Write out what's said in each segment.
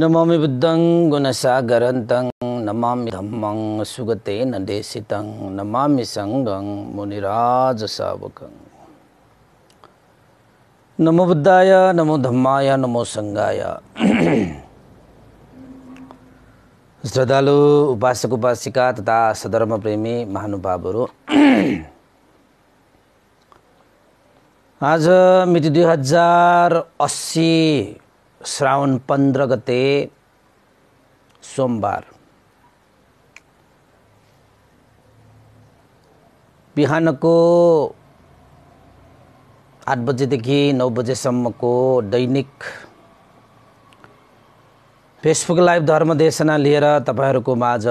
नमामि बुद्धं गुणसागरन्तं नमामि धम्मं सुगते देशितं नमामि सङ्गं मुनिराजसावकं नमो बुद्धाय नमो धम्माय नमो सङ्गाय श्रद्धालु उपासक उपासिका तथा सधर्मप्रेमी महानुभावहरू आज मिति दुई हजार अस्सी श्रावण पन्ध्र गते सोमबार बिहानको आठ बजेदेखि नौ बजेसम्मको दैनिक फेसबुक लाइभ धर्मदेशना लिएर तपाईँहरूको माझ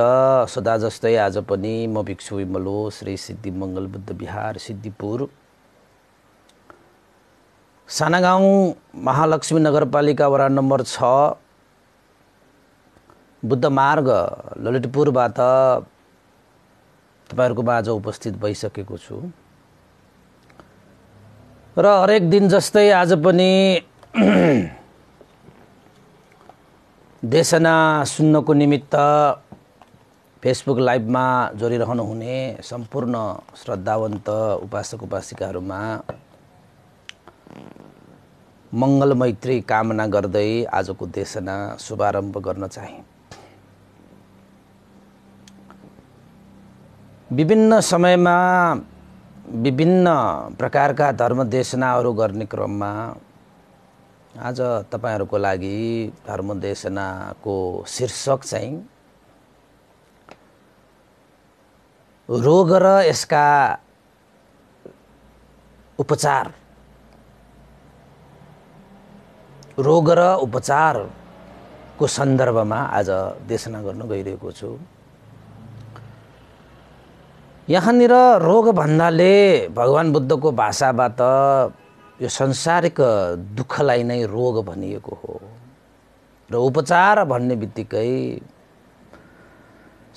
सदा जस्तै आज पनि म भिक्षु विमलो श्री सिद्धि मङ्गल बुद्ध विहार सिद्धिपुर सानागाउँ महालक्ष्मी नगरपालिका वडा नम्बर छ बुद्ध मार्ग ललितपुरबाट तपाईँहरूको माझ उपस्थित भइसकेको छु र हरेक दिन जस्तै आज पनि देशना सुन्नको निमित्त फेसबुक लाइभमा जोडिरहनुहुने सम्पूर्ण श्रद्धावन्त उपासक उपासिकाहरूमा मैत्री कामना गर्दै आजको देशना शुभारम्भ गर्न चाहे विभिन्न समयमा विभिन्न प्रकारका धर्म देशनाहरू गर्ने क्रममा आज तपाईँहरूको लागि धर्म देशनाको शीर्षक चाहिँ रोग र यसका उपचार रोग र उपचारको सन्दर्भमा आज देशना गर्न गइरहेको छु यहाँनिर रोग भन्नाले भगवान् बुद्धको भाषाबाट यो संसारिक दुःखलाई नै रोग भनिएको हो र उपचार भन्ने बित्तिकै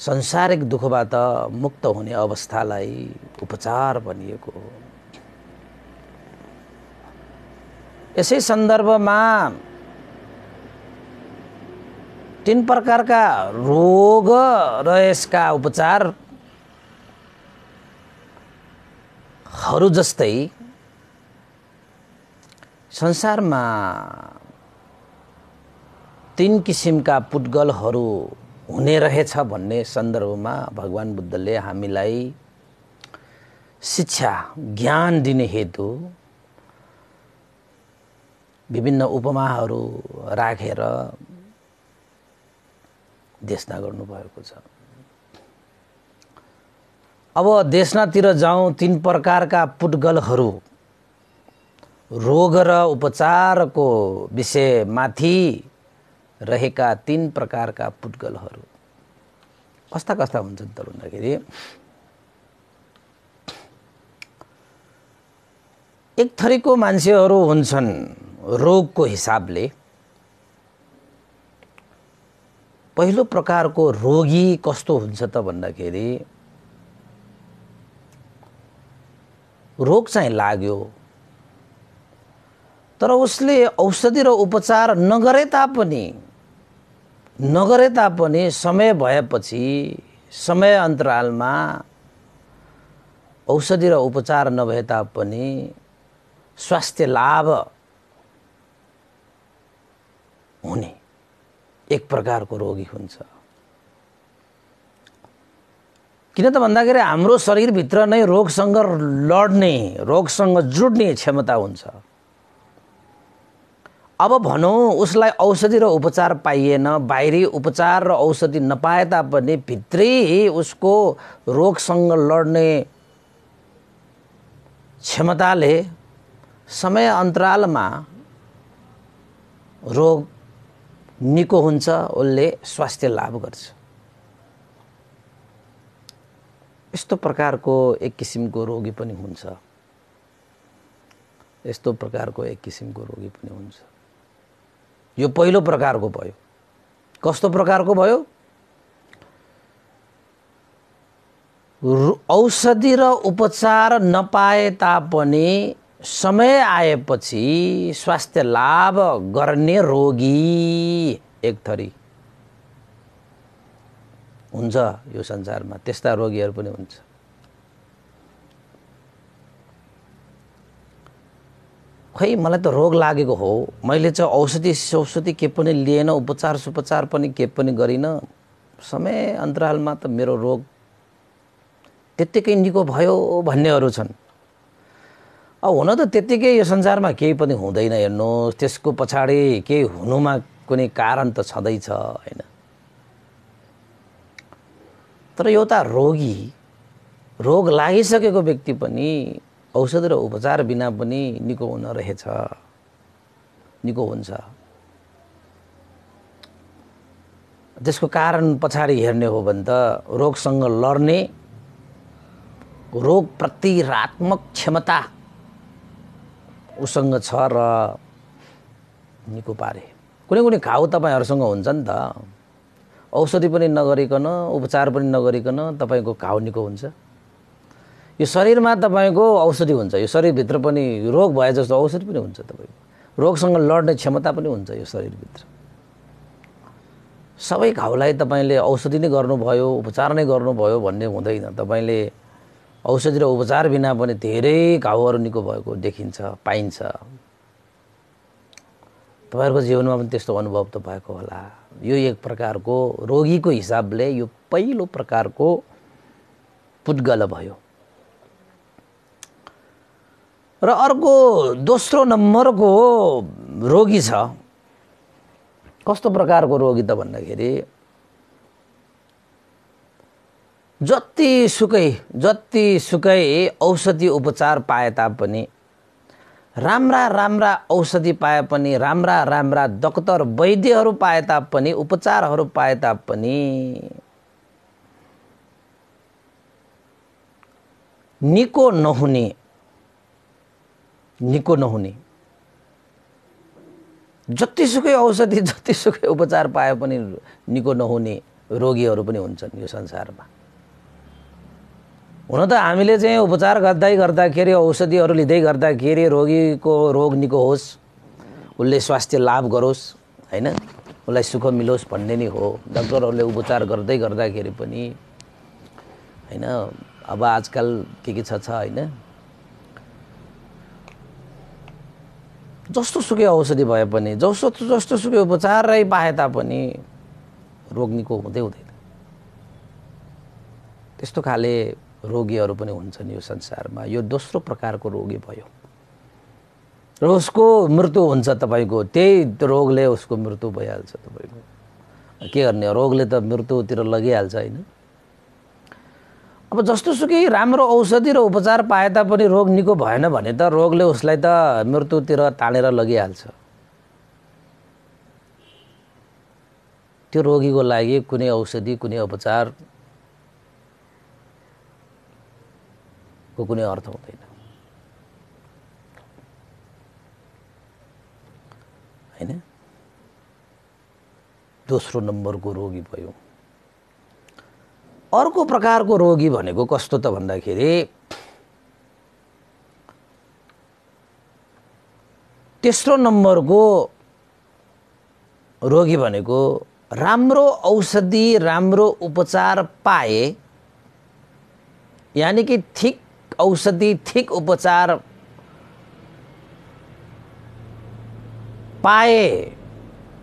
संसारिक दुःखबाट मुक्त हुने अवस्थालाई उपचार भनिएको हो यसै सन्दर्भमा तिन प्रकारका रोग र यसका उपचारहरू जस्तै संसारमा तिन किसिमका पुटगलहरू हुने रहेछ भन्ने सन्दर्भमा भगवान् बुद्धले हामीलाई शिक्षा ज्ञान दिने हेतु विभिन्न उपमाहरू राखेर रा देशना गर्नुभएको छ अब देशनातिर जाउँ तिन प्रकारका पुटगलहरू रोग र उपचारको विषयमाथि रहेका तिन प्रकारका पुटगलहरू कस्ता कस्ता हुन्छन् त भन्दाखेरि एक थरीको मान्छेहरू हुन्छन् रोगको हिसाबले पहिलो प्रकारको रोगी कस्तो हुन्छ त भन्दाखेरि रोग चाहिँ लाग्यो तर उसले औषधि र उपचार नगरे तापनि नगरे तापनि समय भएपछि समय अन्तरालमा औषधि र उपचार नभए तापनि स्वास्थ्य लाभ हुने एक प्रकारको रोगी हुन्छ किन त भन्दाखेरि हाम्रो शरीरभित्र नै रोगसँग लड्ने रोगसँग जुड्ने क्षमता हुन्छ अब भनौँ उसलाई औषधि र उपचार पाइएन बाहिरी उपचार र औषधि नपाए तापनि भित्रै उसको रोगसँग लड्ने क्षमताले समय अन्तरालमा रोग निको हुन्छ उसले स्वास्थ्य लाभ गर्छ यस्तो प्रकारको एक किसिमको रोगी पनि हुन्छ यस्तो प्रकारको एक किसिमको रोगी पनि हुन्छ यो पहिलो प्रकारको भयो कस्तो प्रकारको भयो औषधि र उपचार नपाए तापनि समय आएपछि स्वास्थ्य लाभ गर्ने रोगी एक थरी हुन्छ यो संसारमा त्यस्ता रोगीहरू पनि हुन्छ खै मलाई त रोग लागेको हो मैले चाहिँ औषधि औषधि के पनि लिएन उपचार सुपचार पनि के पनि गरिनँ समय अन्तरालमा त मेरो रोग त्यत्तिकै निको भयो भन्नेहरू छन् अब हुन त त्यत्तिकै यो संसारमा केही पनि हुँदैन हेर्नुहोस् त्यसको पछाडि केही हुनुमा कुनै कारण त छँदैछ होइन तर एउटा रोगी रोग लागिसकेको व्यक्ति पनि औषध र उपचार बिना पनि निको हुन रहेछ निको हुन्छ त्यसको कारण पछाडि हेर्ने हो भने त रोगसँग लड्ने रोग प्रतिरात्मक क्षमता उसँग छ र निको पारे कुनै कुनै घाउ तपाईँहरूसँग हुन्छ नि त औषधि पनि नगरिकन उपचार पनि नगरिकन तपाईँको घाउ निको हुन्छ यो शरीरमा तपाईँको औषधि हुन्छ यो शरीरभित्र पनि रोग भए जस्तो औषधि पनि हुन्छ तपाईँको रोगसँग लड्ने क्षमता पनि हुन्छ यो शरीरभित्र सबै घाउलाई तपाईँले औषधि नै गर्नुभयो उपचार नै गर्नुभयो भन्ने हुँदैन तपाईँले औषधि र उपचार बिना पनि धेरै घाउहरू निको भएको देखिन्छ पाइन्छ तपाईँहरूको जीवनमा पनि त्यस्तो अनुभव त भएको होला यो एक प्रकारको रोगीको हिसाबले यो पहिलो प्रकारको पुद्गल भयो र अर्को दोस्रो नम्बरको रोगी छ कस्तो प्रकारको रोगी त भन्दाखेरि जतिसुकै जतिसुकै औषधि उपचार पाए तापनि राम्रा राम्रा औषधि पाए पनि राम्रा राम्रा डक्टर वैद्यहरू पाए तापनि उपचारहरू पाए तापनि निको नहुने निको नहुने जतिसुकै औषधि जतिसुकै उपचार पाए पनि निको नहुने रोगीहरू पनि हुन्छन् यो संसारमा हुन त हामीले चाहिँ उपचार गर्दै गर्दाखेरि औषधिहरू लिँदै गर्दाखेरि रोगीको रोग निको होस् उसले स्वास्थ्य लाभ गरोस् होइन उसलाई सुख मिलोस् भन्ने नै हो डाक्टरहरूले उपचार गर्दै गर्दाखेरि पनि होइन अब आजकल के के छ होइन जस्तो सुकै औषधि भए पनि जस्तो जस्तो सुकै उपचारै पाए तापनि रोग निको हुँदै हुँदैन त्यस्तो खाले रोगीहरू पनि हुन्छन् यो संसारमा यो दोस्रो प्रकारको रोगी भयो र उसको मृत्यु हुन्छ तपाईँको त्यही रोगले उसको मृत्यु भइहाल्छ तपाईँको के गर्ने रोगले त मृत्युतिर लगिहाल्छ होइन अब जस्तो सुकै राम्रो औषधि र उपचार पाए तापनि रोग निको भएन भने त रोगले उसलाई त मृत्युतिर तानेर लगिहाल्छ त्यो रोगीको लागि कुनै औषधि कुनै उपचार को कुनै अर्थ हुँदैन होइन दोस्रो नम्बरको रोगी भयो अर्को प्रकारको रोगी भनेको कस्तो त भन्दाखेरि तेस्रो नम्बरको रोगी भनेको राम्रो औषधि राम्रो उपचार पाए यानि कि ठिक औषधि ठिक उपचार पाए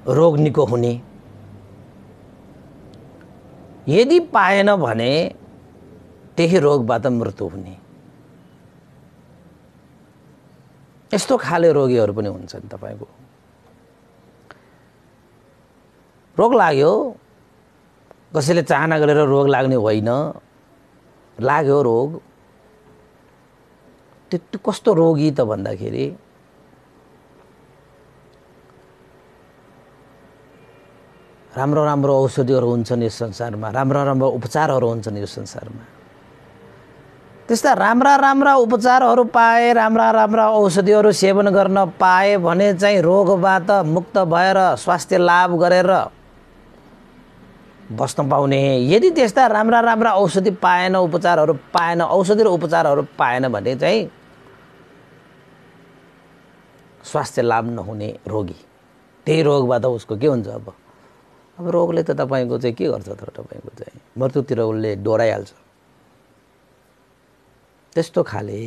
रोग निको हुने यदि पाएन भने त्यही रोगबाट मृत्यु हुने यस्तो खाले रोगीहरू पनि हुन्छन् तपाईँको रोग लाग्यो कसैले चाहना गरेर रोग लाग्ने होइन लाग्यो रोग त्यो कस्तो रोगी त भन्दाखेरि राम्रो राम्रो औषधिहरू हुन्छन् यस संसारमा राम्रा राम्रा उपचारहरू हुन्छन् यो संसारमा त्यस्ता राम्रा राम्रा उपचारहरू पाए राम्रा राम्रा औषधिहरू सेवन गर्न पाए भने चाहिँ रोगबाट मुक्त भएर स्वास्थ्य लाभ गरेर बस्न पाउने यदि त्यस्ता राम्रा राम्रा औषधि पाएन उपचारहरू पाएन औषधि र उपचारहरू पाएन भने चाहिँ स्वास्थ्य लाभ नहुने रोगी त्यही रोगबाट उसको के हुन्छ अब अब रोगले त तपाईँको चाहिँ के गर्छ त तपाईँको चाहिँ मृत्युतिर उसले डोराइहाल्छ त्यस्तो खाले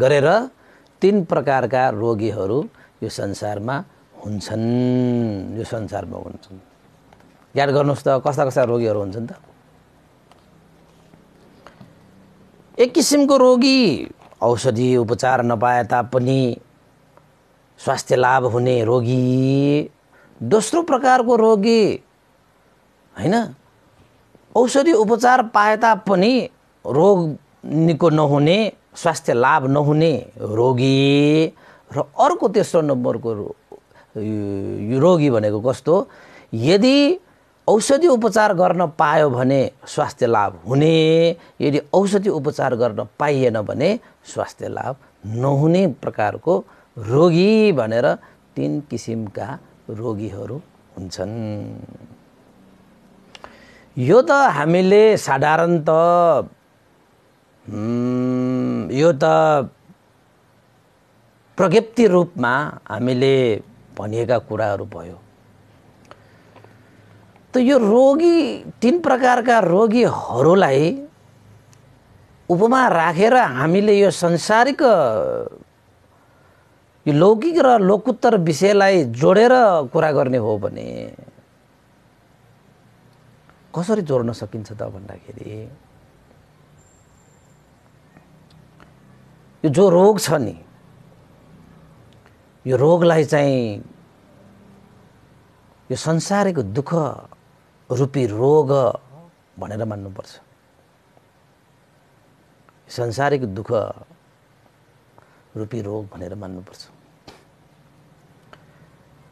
गरेर तिन प्रकारका रोगीहरू यो संसारमा हुन्छन् यो संसारमा हुन्छन् याद गर्नुहोस् त कस्ता कस्ता रोगीहरू हुन्छन् त एक किसिमको रोगी औषधि उपचार नपाए तापनि स्वास्थ्य लाभ हुने रोगी दोस्रो प्रकारको रोगी होइन औषधि उपचार पाए तापनि रोग निको नहुने स्वास्थ्य लाभ नहुने रोगी र अर्को तेस्रो नम्बरको रोगी भनेको कस्तो यदि औषधि उपचार गर्न पायो भने स्वास्थ्य लाभ हुने यदि औषधि उपचार गर्न पाइएन भने स्वास्थ्य लाभ नहुने प्रकारको रोगी भनेर तिन किसिमका रोगीहरू हुन्छन् यो त हामीले साधारणत यो त प्रज्ञप्ति रूपमा हामीले भनिएका कुराहरू भयो त यो रोगी तिन प्रकारका रोगीहरूलाई उपमा राखेर हामीले यो संसारिक यो लौकिक र लोकोत्तर विषयलाई जोडेर कुरा गर्ने हो भने कसरी जोड्न सकिन्छ त भन्दाखेरि यो जो रोग छ नि यो रोगलाई चाहिँ यो संसारको दुःख रूपी रोग भनेर मान्नुपर्छ संसारको दुःख रूपी रोग भनेर मान्नुपर्छ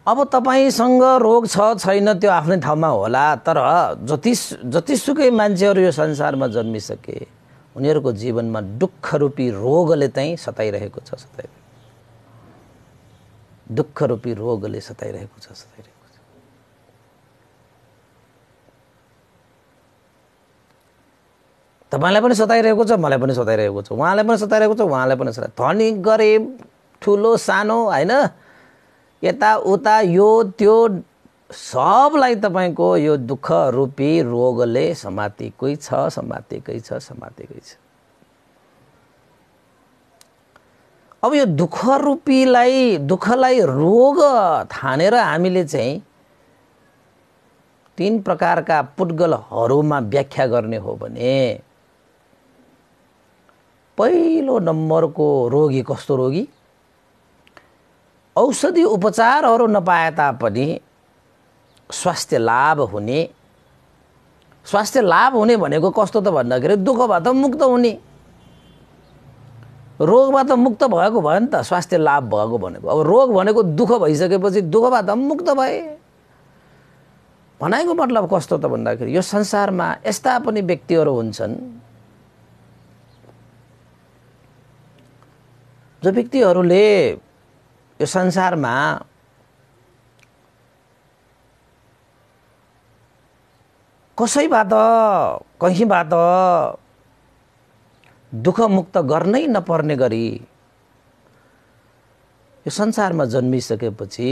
अब तपाईँसँग रोग छ छैन त्यो आफ्नै ठाउँमा होला तर जति जतिसुकै मान्छेहरू यो संसारमा जन्मिसके उनीहरूको जीवनमा दुःखरूपी रोगले चाहिँ सताइरहेको छ सताइरहेको दुःखरूपी रोगले सताइरहेको छ सताइरहेको छ तपाईँलाई पनि सताइरहेको छ मलाई पनि सताइरहेको छ उहाँलाई पनि सताइरहेको छ उहाँलाई पनि सता धनी गरिब ठुलो सानो होइन यताउता यो त्यो सबलाई तपाईँको यो दुःख रूपी रोगले समातेकै छ समातेकै छ समातेकै छ अब यो दुःख रूपीलाई दुःखलाई रोग थानेर हामीले चाहिँ तिन प्रकारका पुद्गलहरूमा व्याख्या गर्ने हो भने पहिलो नम्बरको रोगी कस्तो रोगी औषधि उपचारहरू नपाए तापनि स्वास्थ्य लाभ हुने स्वास्थ्य लाभ हुने भनेको कस्तो त भन्दाखेरि दुःखबाट मुक्त हुने रोगबाट मुक्त भएको भयो नि त स्वास्थ्य लाभ भएको भनेको अब रोग भनेको दुःख भइसकेपछि दुःखबाट मुक्त भए भनाइको मतलब कस्तो त भन्दाखेरि यो संसारमा यस्ता पनि व्यक्तिहरू हुन्छन् जो व्यक्तिहरूले यो संसारमा कसैबाट कहीँबाट दुःखमुक्त गर्नै नपर्ने गरी यो संसारमा जन्मिसकेपछि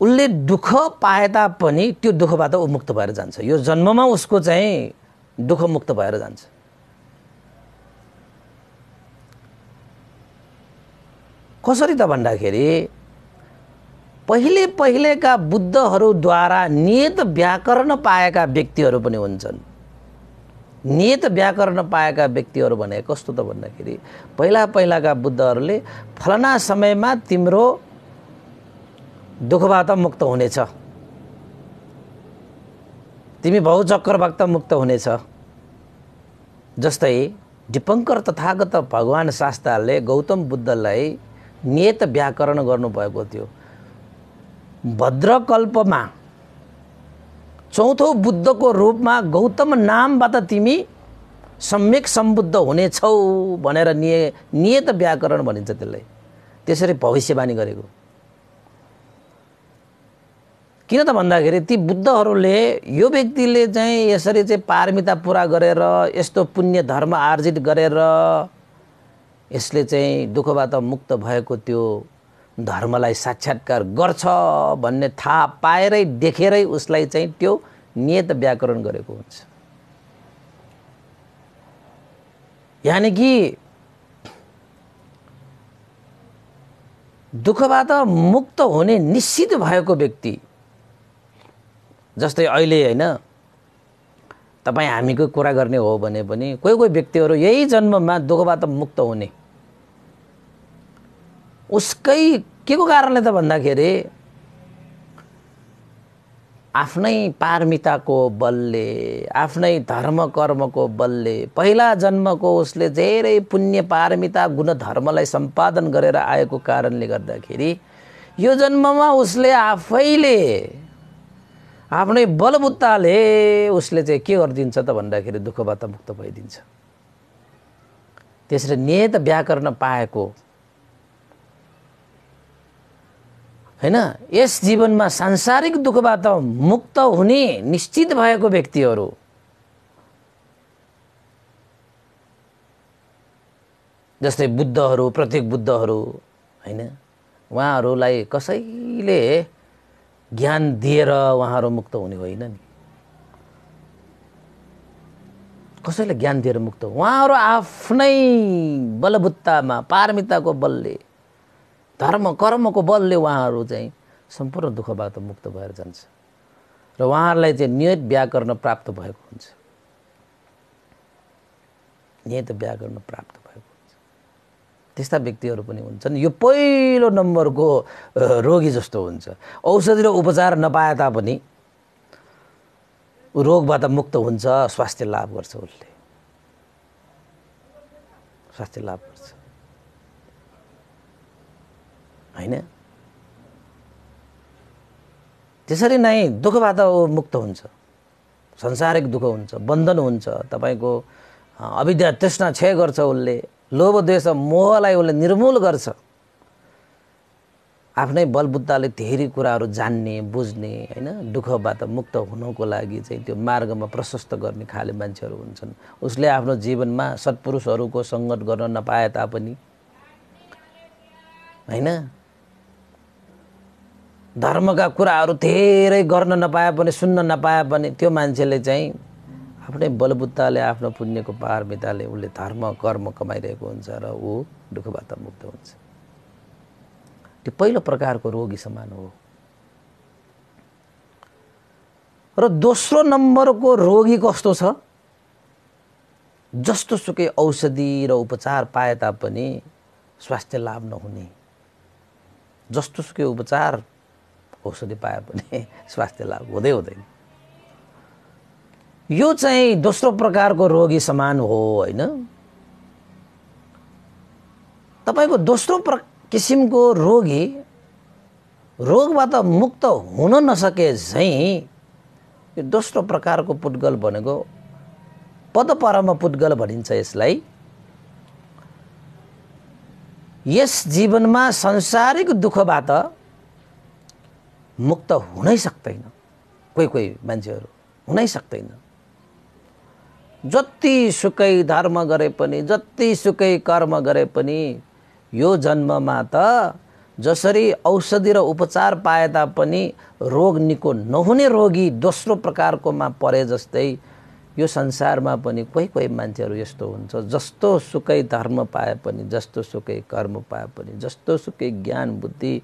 उसले दुःख पाए तापनि त्यो दुःखबाट ऊ भएर जान्छ यो जन्ममा उसको चाहिँ दुःखमुक्त भएर जान्छ कसरी त भन्दाखेरि पहिले पहिलेका बुद्धहरूद्वारा नियत व्याकरण पाएका व्यक्तिहरू पनि हुन्छन् नियत व्याकरण पाएका व्यक्तिहरू भने कस्तो त भन्दाखेरि पहिला पहिलाका बुद्धहरूले फलाना समयमा तिम्रो दुःखबाट मुक्त हुनेछ तिमी बहुचक्रबाट मुक्त हुनेछ जस्तै दिपङ्कर तथागत भगवान् शास्त्रले गौतम बुद्धलाई नियत व्याकरण गर्नुभएको थियो भद्रकल्पमा चौथो बुद्धको रूपमा गौतम नामबाट तिमी सम्यक सम्बुद्ध हुनेछौ भनेर निय नियत व्याकरण भनिन्छ त्यसलाई त्यसरी भविष्यवाणी गरेको किन त भन्दाखेरि ती बुद्धहरूले यो व्यक्तिले चाहिँ यसरी चाहिँ पारमिता पुरा गरेर यस्तो पुण्य धर्म आर्जित गरेर यसले चाहिँ दुःखबाट मुक्त भएको त्यो धर्मलाई साक्षात्कार गर्छ भन्ने थाहा पाएरै देखेरै उसलाई चाहिँ त्यो नियत व्याकरण गरेको हुन्छ यानि कि दुःखबाट मुक्त हुने निश्चित भएको व्यक्ति जस्तै अहिले होइन तपाईँ हामीको कुरा गर्ने हो भने पनि कोही कोही व्यक्तिहरू यही जन्ममा दुःखबाट मुक्त हुने उसकै के को कारणले त भन्दाखेरि आफ्नै पारमिताको बलले आफ्नै धर्म कर्मको बलले पहिला जन्मको उसले धेरै पुण्य पारमिता धर्मलाई सम्पादन गरेर आएको कारणले गर्दाखेरि यो जन्ममा उसले आफैले आफ्नै बलबुत्ताले उसले चाहिँ के गरिदिन्छ त भन्दाखेरि दुःखबाट मुक्त भइदिन्छ त्यसरी नियत व्याकरण पाएको होइन यस जीवनमा सांसारिक दुःखबाट मुक्त हुने निश्चित भएको व्यक्तिहरू जस्तै बुद्धहरू प्रत्येक बुद्धहरू होइन उहाँहरूलाई कसैले ज्ञान दिएर उहाँहरू मुक्त हुने होइन नि कसैले ज्ञान दिएर मुक्त उहाँहरू आफ्नै बलबुत्तामा पारमिताको बलले धर्म कर्मको बलले उहाँहरू चाहिँ सम्पूर्ण दुःखबाट मुक्त भएर जान्छ र उहाँहरूलाई चाहिँ नियत व्याकरण प्राप्त भएको हुन्छ नियत व्याकरण प्राप्त भएको हुन्छ त्यस्ता व्यक्तिहरू पनि हुन्छन् यो पहिलो नम्बरको रोगी जस्तो हुन्छ औषधि र उपचार नपाए तापनि रोगबाट मुक्त हुन्छ स्वास्थ्य लाभ गर्छ उसले स्वास्थ्य लाभ गर्छ होइन त्यसरी नै दुःखबाट ऊ मुक्त हुन्छ संसारिक दुःख हुन्छ बन्धन हुन्छ तपाईँको अविद्या तृष्णा क्षय गर्छ उसले लोभ द्वेष मोहलाई उसले निर्मूल गर्छ आफ्नै बलबुद्धले धेरै कुराहरू जान्ने बुझ्ने होइन दुःखबाट मुक्त हुनको लागि चाहिँ त्यो मार्गमा प्रशस्त गर्ने खाले मान्छेहरू हुन्छन् उसले आफ्नो जीवनमा सत्पुरुषहरूको सङ्गत गर्न नपाए तापनि होइन धर्मका कुराहरू धेरै गर्न नपाए पनि सुन्न नपाए पनि त्यो मान्छेले चाहिँ आफ्नै बलबुत्ताले आफ्नो पुण्यको पार मिताले उसले धर्म कर्म कमाइरहेको हुन्छ र ऊ दुःखबाट मुक्त हुन्छ त्यो पहिलो प्रकारको रोगी समान हो र दोस्रो नम्बरको रोगी कस्तो छ जस्तो सुकै औषधि र उपचार पाए तापनि स्वास्थ्य लाभ नहुने जस्तो सुकै उपचार औषधि पाए पनि स्वास्थ्य लाभ हुँदै हुँदैन यो चाहिँ दोस्रो प्रकारको रोगी समान हो होइन तपाईँको दोस्रो प्र किसिमको रोगी रोगबाट मुक्त हुन नसके झैँ यो दोस्रो प्रकारको पुद्गल भनेको पदपरम पुद्गल भनिन्छ यसलाई यस जीवनमा संसारिक दुःखबाट मुक्त हुनै सक्दैन कोही कोही मान्छेहरू हुनै सक्दैन जति जतिसुकै धर्म गरे पनि जति जतिसुकै कर्म गरे पनि यो जन्ममा त जसरी औषधि र उपचार पाए तापनि रोग निको नहुने रोगी दोस्रो प्रकारकोमा परे जस्तै यो संसारमा पनि कोही कोही मान्छेहरू यस्तो हुन्छ जस्तो सुकै धर्म पाए पनि जस्तो सुकै कर्म पाए पनि जस्तो सुकै ज्ञान बुद्धि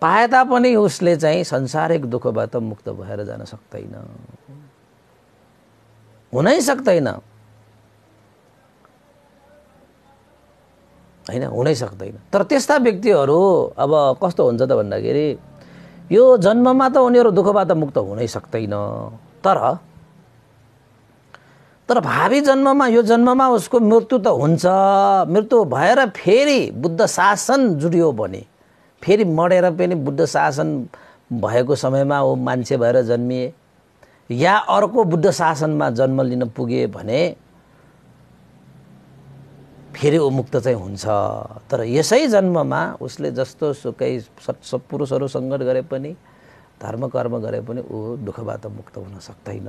पाए तापनि उसले चाहिँ संसारिक दुःखबाट मुक्त भएर जान सक्दैन हुनै सक्दैन होइन हुनै सक्दैन तर त्यस्ता व्यक्तिहरू अब कस्तो हुन्छ त भन्दाखेरि यो जन्ममा त उनीहरू दुःखबाट मुक्त हुनै सक्दैन तर तर भावी जन्ममा यो जन्ममा उसको मृत्यु त हुन्छ मृत्यु भएर फेरि बुद्ध शासन जुडियो भने फेरि मरेर पनि बुद्ध शासन भएको समयमा ऊ मान्छे भएर जन्मिए या अर्को बुद्ध शासनमा जन्म लिन पुगे भने फेरि ऊ मुक्त चाहिँ हुन्छ तर यसै जन्ममा उसले जस्तो सुकै सत्पुरुषहरू सङ्गत गरे पनि धर्म कर्म गरे पनि ऊ दुःखबाट मुक्त हुन सक्दैन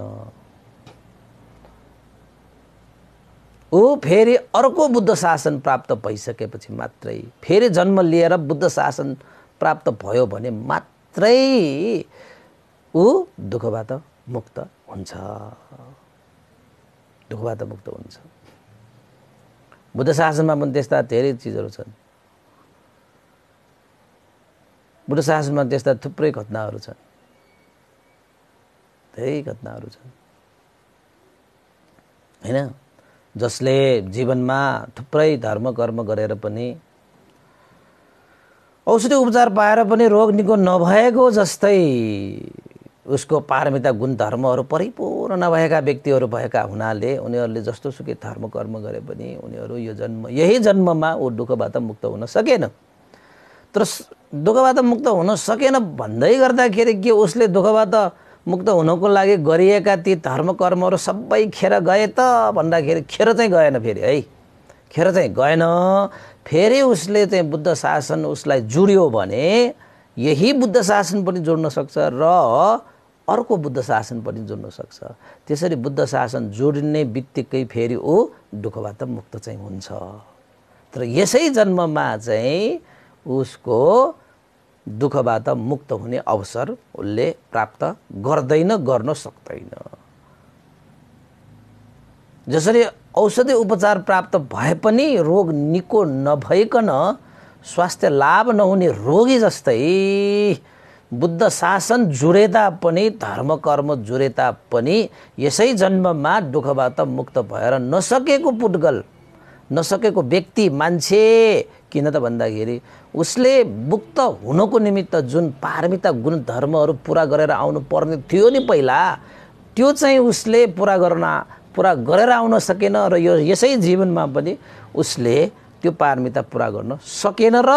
ऊ फेरि अर्को बुद्ध शासन प्राप्त भइसकेपछि मात्रै फेरि जन्म लिएर बुद्ध शासन प्राप्त भयो भने मात्रै ऊ दुःखबाट मुक्त हुन्छ दुःखबाट मुक्त हुन्छ बुद्ध शासनमा पनि त्यस्ता धेरै चिजहरू छन् बुद्ध शासनमा त्यस्ता थुप्रै घटनाहरू छन् धेरै घटनाहरू छन् होइन जसले जीवनमा थुप्रै धर्म कर्म गरेर पनि औषधि उपचार पाएर पनि रोग निको नभएको जस्तै उसको पारमिता गुण धर्महरू परिपूर्ण नभएका व्यक्तिहरू भएका हुनाले उनीहरूले जस्तो सुकै धर्म कर्म गरे पनि उनीहरू यो जन्म यही जन्ममा ऊ दुःखबाट मुक्त हुन सकेन तर दुःखबाट मुक्त हुन सकेन भन्दै गर्दाखेरि के उसले दुःखबाट मुक्त हुनको लागि गरिएका ती धर्म कर्महरू सबै खेर गए त भन्दाखेरि खेर चाहिँ गएन फेरि है खेर चाहिँ गएन फेरि उसले चाहिँ बुद्ध शासन उसलाई जुड्यो भने यही बुद्ध शासन पनि जोड्न सक्छ र अर्को बुद्ध शासन पनि जोड्न सक्छ त्यसरी बुद्ध शासन जोडिने बित्तिकै फेरि ऊ दुःखबाट मुक्त चाहिँ हुन्छ तर यसै जन्ममा चाहिँ उसको दुःखबाट मुक्त हुने अवसर उसले प्राप्त गर्दैन गर्न सक्दैन जसरी औषधि उपचार प्राप्त भए पनि रोग निको नभइकन स्वास्थ्य लाभ नहुने रोगी जस्तै बुद्ध शासन जुरे पनि कर्म जुरे पनि यसै जन्ममा दुःखबाट मुक्त भएर नसकेको पुटगल नसकेको व्यक्ति मान्छे किन त भन्दाखेरि उसले मुक्त हुनको निमित्त जुन पारमिता गुण धर्महरू पुरा गरेर आउनु पर्ने थियो नि पहिला त्यो चाहिँ उसले पुरा गर्न पुरा गरेर आउन सकेन र यो यसै जीवनमा पनि उसले त्यो पारमिता पुरा गर्न सकेन र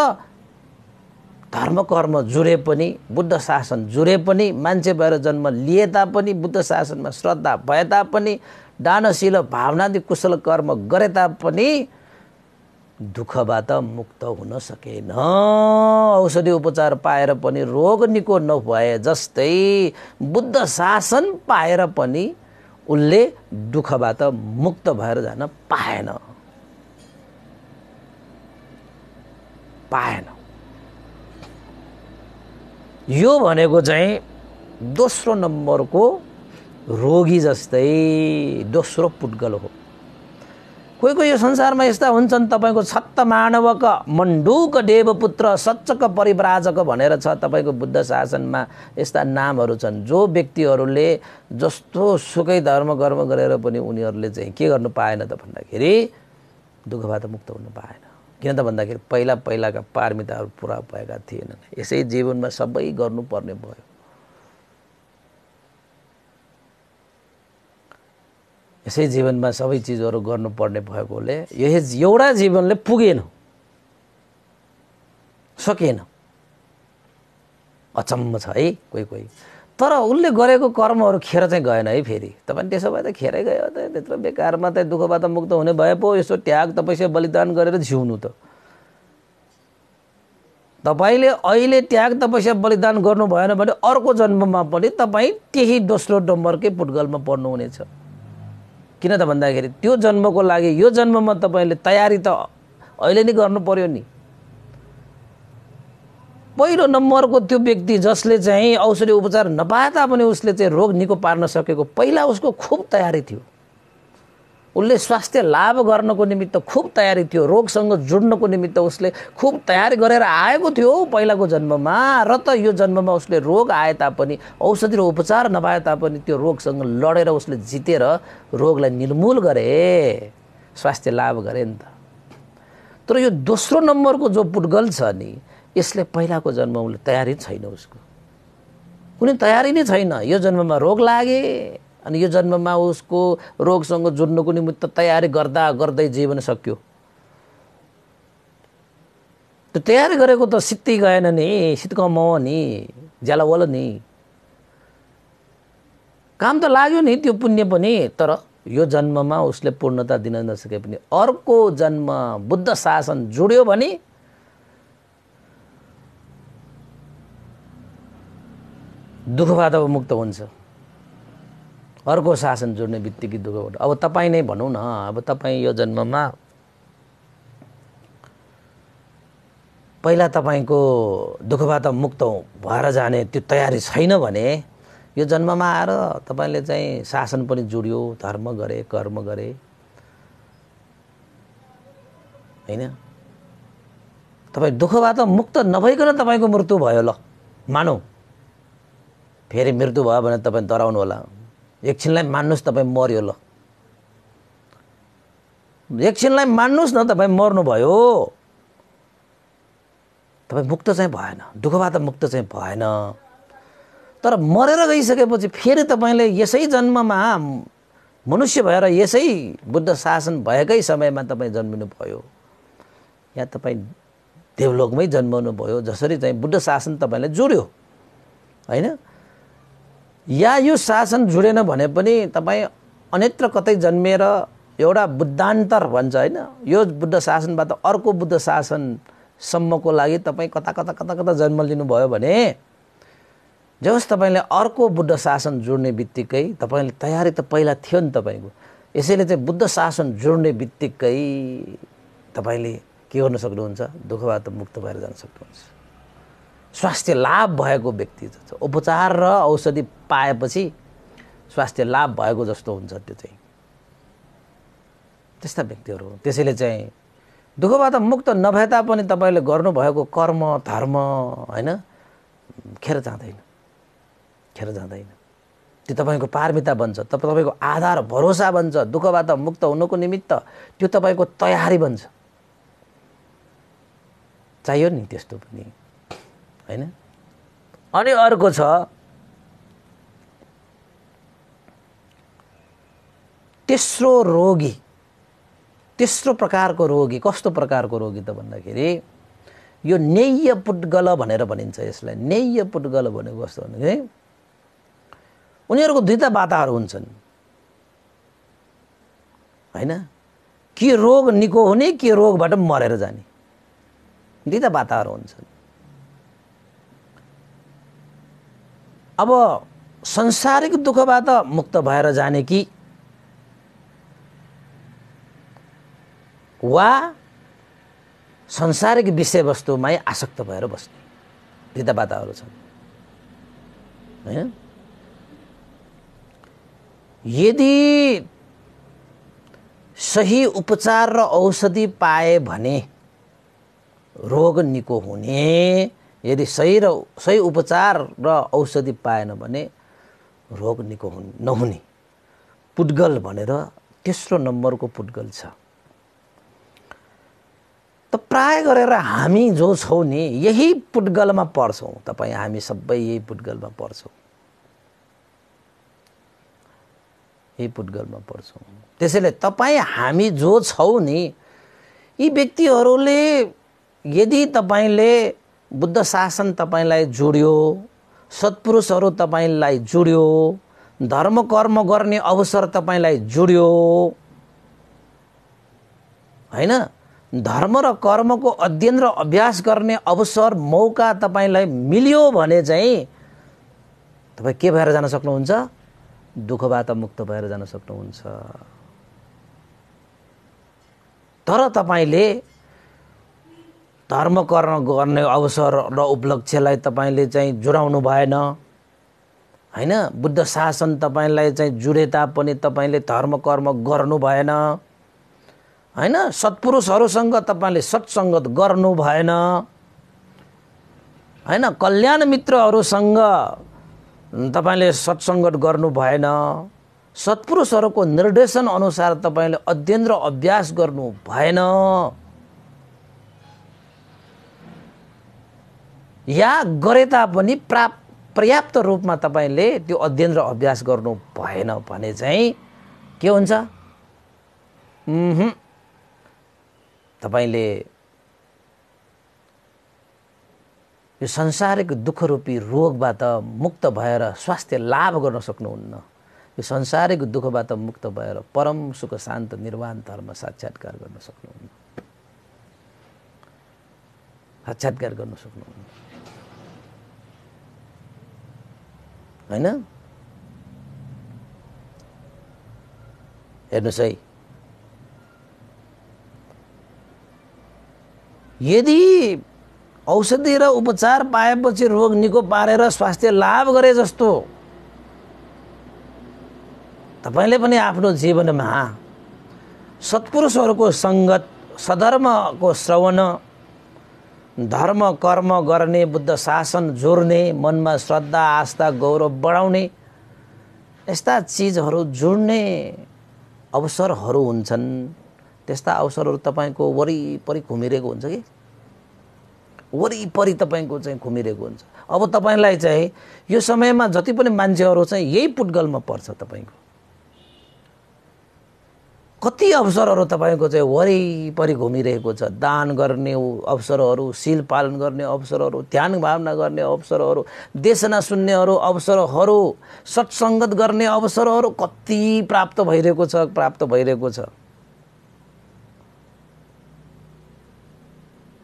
धर्म कर्म जुरे पनि बुद्ध शासन जुरे पनि मान्छे भएर जन्म लिए तापनि बुद्ध शासनमा श्रद्धा भए तापनि दानशील भावनादि कुशल कर्म गरे तापनि दुःखबाट मुक्त हुन सकेन औषधि उपचार पाएर पनि रोग निको नभए जस्तै बुद्ध शासन पाएर पनि उसले दुःखबाट मुक्त भएर जान पाएन पाएन यो भनेको चाहिँ दोस्रो नम्बरको रोगी जस्तै दोस्रो पुटगल हो कोही कोही यो संसारमा यस्ता हुन्छन् तपाईँको छत्त मानवक मण्डुक देवपुत्र सच्चक परिव्राजक भनेर छ तपाईँको बुद्ध शासनमा यस्ता नामहरू छन् जो व्यक्तिहरूले जस्तो सुकै धर्म कर्म गरेर पनि उनीहरूले चाहिँ के गर्नु पाएन त भन्दाखेरि दुःखबाट मुक्त हुनु पाएन किन त भन्दाखेरि पहिला पहिलाका पारमिताहरू पुरा भएका थिएनन् यसै जीवनमा सबै गर्नुपर्ने भयो यसै जीवनमा सबै चिजहरू गर्नुपर्ने भएकोले यही एउटा जीवनले पुगेन सकेन अचम्म छ है कोही कोही तर उसले गरेको कर्महरू खेर चाहिँ गएन है फेरि तपाईँ त्यसो भए त खेरै गयो त त्यत्रो बेकारमा त दुःखबाट मुक्त हुने भए पो यसो त्याग तपस्या बलिदान गरेर झिउनु त तपाईँले अहिले त्याग तपस्या बलिदान गर्नु भएन भने अर्को जन्ममा पनि तपाईँ त्यही दोस्रो डम्बरकै पुटगलमा पर्नुहुनेछ किन त भन्दाखेरि त्यो जन्मको लागि यो जन्ममा तपाईँले तयारी त अहिले नै गर्नु पऱ्यो नि पहिलो नम्बरको त्यो व्यक्ति जसले चाहिँ औषधि उपचार नपाए तापनि उसले चाहिँ रोग निको पार्न सकेको पहिला उसको खुब तयारी थियो उसले स्वास्थ्य लाभ गर्नको निमित्त खुब तयारी थियो रोगसँग जुड्नको निमित्त उसले खुब तयारी गरेर आएको थियो पहिलाको जन्ममा र त यो जन्ममा उसले रोग आए तापनि औषधि र उपचार नभए तापनि त्यो रोगसँग लडेर उसले जितेर रोगलाई निर्मूल गरे स्वास्थ्य लाभ गरे नि त तर यो दोस्रो नम्बरको जो पुटगल छ नि यसले पहिलाको जन्म उसले तयारी छैन उसको कुनै तयारी नै छैन यो जन्ममा रोग लागे अनि यो जन्ममा उसको रोगसँग जुड्नुको निमित्त तयारी गर्दा गर्दै जीवन सक्यो त्यो तयारी गरेको त सित्तै गएन नि सित नि ज्यालावल नि काम त लाग्यो नि त्यो पुण्य पनि तर यो जन्ममा उसले पूर्णता दिन नसके पनि अर्को जन्म बुद्ध शासन जोड्यो भने दुःखबाट मुक्त हुन्छ अर्को शासन जोड्ने बित्तिकै दुःखबाट अब तपाईँ नै भनौँ न अब तपाईँ यो जन्ममा पहिला तपाईँको दुःखबाट मुक्त भएर जाने त्यो तयारी छैन भने यो जन्ममा आएर तपाईँले चाहिँ शासन पनि जोड्यो धर्म गरे कर्म गरे होइन तपाईँ दुःखबाट मुक्त नभइकन तपाईँको मृत्यु भयो ल मानौ फेरि मृत्यु भयो भने तपाईँ डराउनु होला एकछिनलाई मान्नुहोस् तपाईँ मऱ्यो ल एकछिनलाई मान्नुहोस् न तपाईँ मर्नुभयो तपाईँ मुक्त चाहिँ भएन दुःखबाट मुक्त चाहिँ भएन तर मरेर गइसकेपछि फेरि तपाईँले यसै जन्ममा मनुष्य भएर यसै बुद्ध शासन भएकै समयमा तपाईँ जन्मिनु भयो या तपाईँ देवलोकमै जन्माउनु भयो जसरी चाहिँ बुद्ध शासन तपाईँलाई जोड्यो होइन या यो शासन जुडेन भने पनि तपाईँ अन्यत्र कतै जन्मिएर एउटा बुद्धान्तर भन्छ होइन यो बुद्ध शासनबाट अर्को बुद्ध शासनसम्मको लागि तपाईँ कता कता कता कता जन्म लिनुभयो भने जस तपाईँले अर्को बुद्ध शासन जोड्ने बित्तिकै तपाईँले तयारी त पहिला थियो नि तपाईँको यसैले चाहिँ बुद्ध शासन जोड्ने बित्तिकै तपाईँले के गर्न सक्नुहुन्छ दुःखबाट मुक्त भएर जान सक्नुहुन्छ स्वास्थ्य लाभ भएको व्यक्ति जस्तो उपचार र औषधि पाएपछि स्वास्थ्य लाभ भएको जस्तो हुन्छ त्यो चाहिँ त्यस्ता व्यक्तिहरू त्यसैले चाहिँ दुःखबाट मुक्त नभए तापनि तपाईँले गर्नुभएको कर्म धर्म होइन खेर जाँदैन खेर जाँदैन त्यो तपाईँको पारमिता बन्छ तपाईँको आधार भरोसा बन्छ दुःखबाट मुक्त हुनुको निमित्त त्यो तपाईँको तयारी बन्छ चाहियो नि त्यस्तो पनि होइन अनि अर्को छ तेस्रो रोगी तेस्रो प्रकारको रोगी कस्तो प्रकारको रोगी त भन्दाखेरि यो नेय पुटगल भनेर भनिन्छ यसलाई नेय पुटगल भनेको कस्तो भन्दाखेरि उनीहरूको दुईवटा बाताहरू हुन्छन् होइन के रोग निको हुने के रोगबाट मरेर जाने दुईवटा बाताहरू हुन्छन् अब संसारिक दुःखबाट मुक्त भएर जाने कि वा संसारिक विषयवस्तुमै आसक्त भएर बस्ने दुईवटा बाधाहरू छन् होइन यदि सही उपचार र औषधि पाए भने रोग निको हुने यदि सही र सही उपचार र औषधि पाएन भने रोग निको हुन् नहुने पुटगल भनेर तेस्रो नम्बरको पुटगल छ त प्राय गरेर हामी जो छौँ नि यही पुटगलमा पढ्छौँ तपाईँ हामी सबै यही पुटगलमा पढ्छौँ यही पुटगलमा पढ्छौँ त्यसैले तपाईँ हामी जो छौँ नि यी व्यक्तिहरूले यदि तपाईँले बुद्ध शासन तपाईँलाई जोड्यो सत्पुरुषहरू तपाईँलाई जोड्यो धर्म कर्म गर्ने अवसर तपाईँलाई जोड्यो होइन धर्म र कर्मको अध्ययन र अभ्यास गर्ने अवसर मौका तपाईँलाई मिल्यो भने चाहिँ तपाईँ के भएर जान सक्नुहुन्छ दुःखबाट मुक्त भएर जान सक्नुहुन्छ तर तपाईँले कर्म गर्ने अवसर र उपलक्ष्यलाई तपाईँले चाहिँ जुडाउनु भएन होइन बुद्ध शासन तपाईँलाई चाहिँ जुडे तापनि तपाईँले धर्म कर्म गर्नु भएन होइन सत्पुरुषहरूसँग तपाईँले सत्सङ्गत गर्नु भएन होइन कल्याण मित्रहरूसँग तपाईँले सत्सङ्गत गर्नु भएन सत्पुरुषहरूको निर्देशन अनुसार तपाईँले अध्ययन र अभ्यास गर्नु भएन या गरे तापनि प्रा पर्याप्त रूपमा तपाईँले त्यो अध्ययन र अभ्यास गर्नु भएन भने चाहिँ के हुन्छ तपाईँले यो संसारको दुःखरूपी रोगबाट मुक्त भएर स्वास्थ्य लाभ गर्न सक्नुहुन्न यो संसारको दुःखबाट मुक्त भएर परम सुख शान्त निर्वाण धर्म साक्षात्कार गर्न सक्नुहुन्न साक्षात्कार गर्न सक्नुहुन्न होइन हेर्नुहोस् है यदि औषधि र उपचार पाएपछि रोग निको पारेर स्वास्थ्य लाभ गरे जस्तो तपाईँले पनि आफ्नो जीवनमा सत्पुरुषहरूको सङ्गत सधर्मको श्रवण धर्म कर्म गर्ने बुद्ध शासन जोड्ने मनमा श्रद्धा आस्था गौरव बढाउने यस्ता चिजहरू जोड्ने अवसरहरू हुन्छन् त्यस्ता अवसरहरू तपाईँको वरिपरि घुमिरहेको हुन्छ कि वरिपरि तपाईँको चाहिँ घुमिरहेको हुन्छ अब तपाईँलाई चाहिँ यो समयमा जति पनि मान्छेहरू चाहिँ यही पुटगलमा पर्छ तपाईँको कति अवसरहरू तपाईँको चाहिँ वरिपरि घुमिरहेको छ दान गर्ने अवसरहरू शिल पालन गर्ने अवसरहरू ध्यान भावना गर्ने अवसरहरू देशना सुन्नेहरू अवसरहरू सत्सङ्गत गर्ने अवसरहरू कति प्राप्त भइरहेको छ प्राप्त भइरहेको छ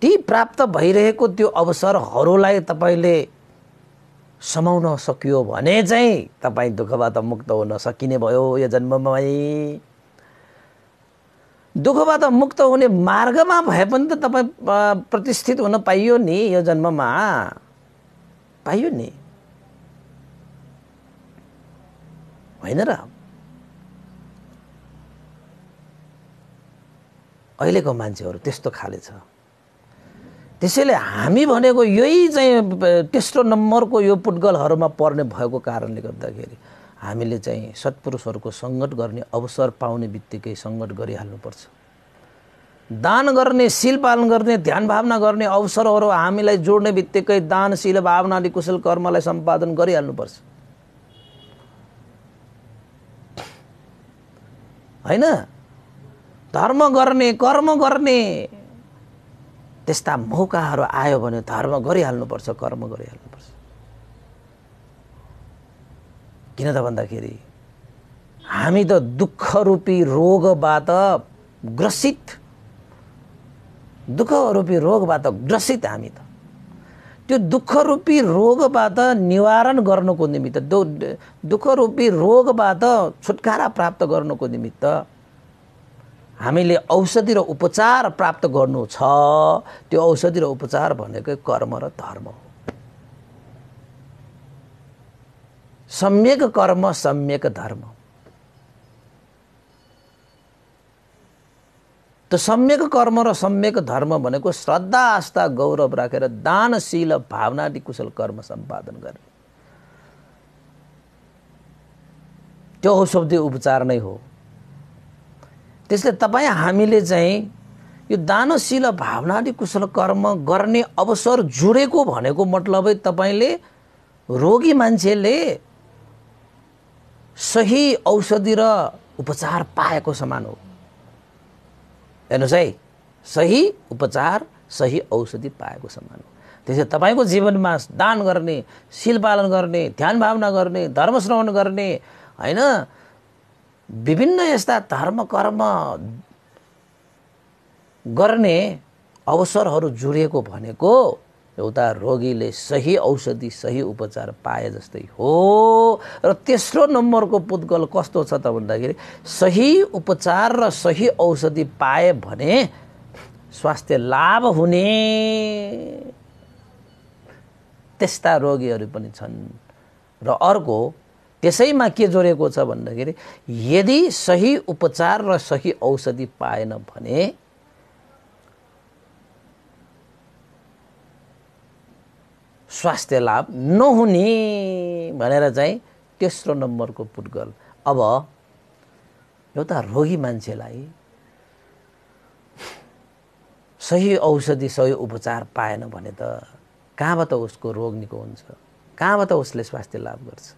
ती प्राप्त भइरहेको त्यो अवसरहरूलाई तपाईँले समाउन सकियो भने चाहिँ तपाईँ दुःखबाट मुक्त हुन सकिने भयो यो जन्ममै दुःखबाट मुक्त हुने मार्गमा भए पनि त तपाईँ प्रतिष्ठित हुन पाइयो नि यो जन्ममा पाइयो नि होइन र अहिलेको मान्छेहरू त्यस्तो खाले छ त्यसैले हामी भनेको यही चाहिँ तेस्रो नम्बरको यो पुटगलहरूमा पर्ने भएको कारणले गर्दाखेरि हामीले चाहिँ सत्पुरुषहरूको सङ्गत गर्ने अवसर पाउने बित्तिकै सङ्गत गरिहाल्नुपर्छ दान गर्ने शील पालन गर्ने ध्यान भावना गर्ने अवसरहरू हामीलाई जोड्ने बित्तिकै दानशील भावनाले कुशल कर्मलाई सम्पादन गरिहाल्नुपर्छ होइन धर्म गर्ने कर्म गर्ने त्यस्ता मौकाहरू आयो भने धर्म गरिहाल्नुपर्छ कर्म गरिहाल्नुपर्छ किन त भन्दाखेरि हामी त दुःखरूपी रोगबाट ग्रसित दुःखरूपी रोगबाट ग्रसित हामी त त्यो दुःखरूपी रोगबाट निवारण गर्नुको निमित्त दु दुःखरूपी रोगबाट छुटकारा प्राप्त गर्नुको निमित्त हामीले औषधि र उपचार प्राप्त गर्नु छ त्यो औषधि र उपचार भनेकै कर्म र धर्म हो सम्यक कर्म सम्यक धर्म त सम्यक कर्म र सम्यक धर्म भनेको श्रद्धा आस्था गौरव राखेर दानशील भावना कुशल कर्म सम्पादन गर्ने त्यो औषधि उपचार नै हो त्यसले तपाईँ हामीले चाहिँ यो दानशील भावनादि कुशल कर्म गर्ने अवसर जुडेको भनेको मतलबै तपाईँले रोगी मान्छेले सही औषधि र उपचार पाएको समान हो हेर्नुहोस् है सही उपचार सही औषधि पाएको समान हो त्यसै तपाईँको जीवनमा दान गर्ने शिल पालन गर्ने ध्यान भावना गर्ने धर्म श्रवण गर्ने होइन विभिन्न यस्ता धर्म कर्म गर्ने अवसरहरू जुडिएको भनेको एउटा रोगीले सही औषधि सही उपचार पाए जस्तै हो र तेस्रो नम्बरको पुद्गल कस्तो छ त भन्दाखेरि सही उपचार र सही औषधि पाए भने स्वास्थ्य लाभ हुने त्यस्ता रोगीहरू पनि छन् र अर्को त्यसैमा के जोडेको छ भन्दाखेरि यदि सही उपचार र सही औषधि पाएन भने स्वास्थ्य लाभ नहुने भनेर चाहिँ तेस्रो नम्बरको पुटगल अब एउटा रोगी मान्छेलाई सही औषधि सही उपचार पाएन भने त कहाँबाट उसको रोग निको हुन्छ कहाँबाट उसले स्वास्थ्य लाभ गर्छ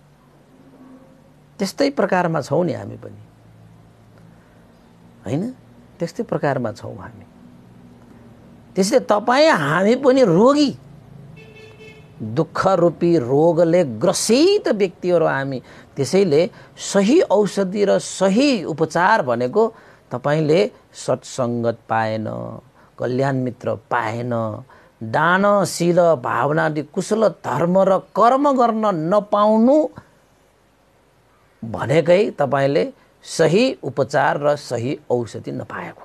त्यस्तै प्रकारमा छौँ नि हामी पनि होइन त्यस्तै प्रकारमा छौँ हामी त्यसले तपाईँ हामी पनि रोगी दुःखरूपी रोगले ग्रसित व्यक्तिहरू हामी त्यसैले सही औषधि र सही उपचार भनेको तपाईँले सत्सङ्गत पाएन कल्याण मित्र पाएन दानशील भावनादि कुशल धर्म र कर्म गर्न नपाउनु भनेकै तपाईँले सही उपचार र सही औषधि नपाएको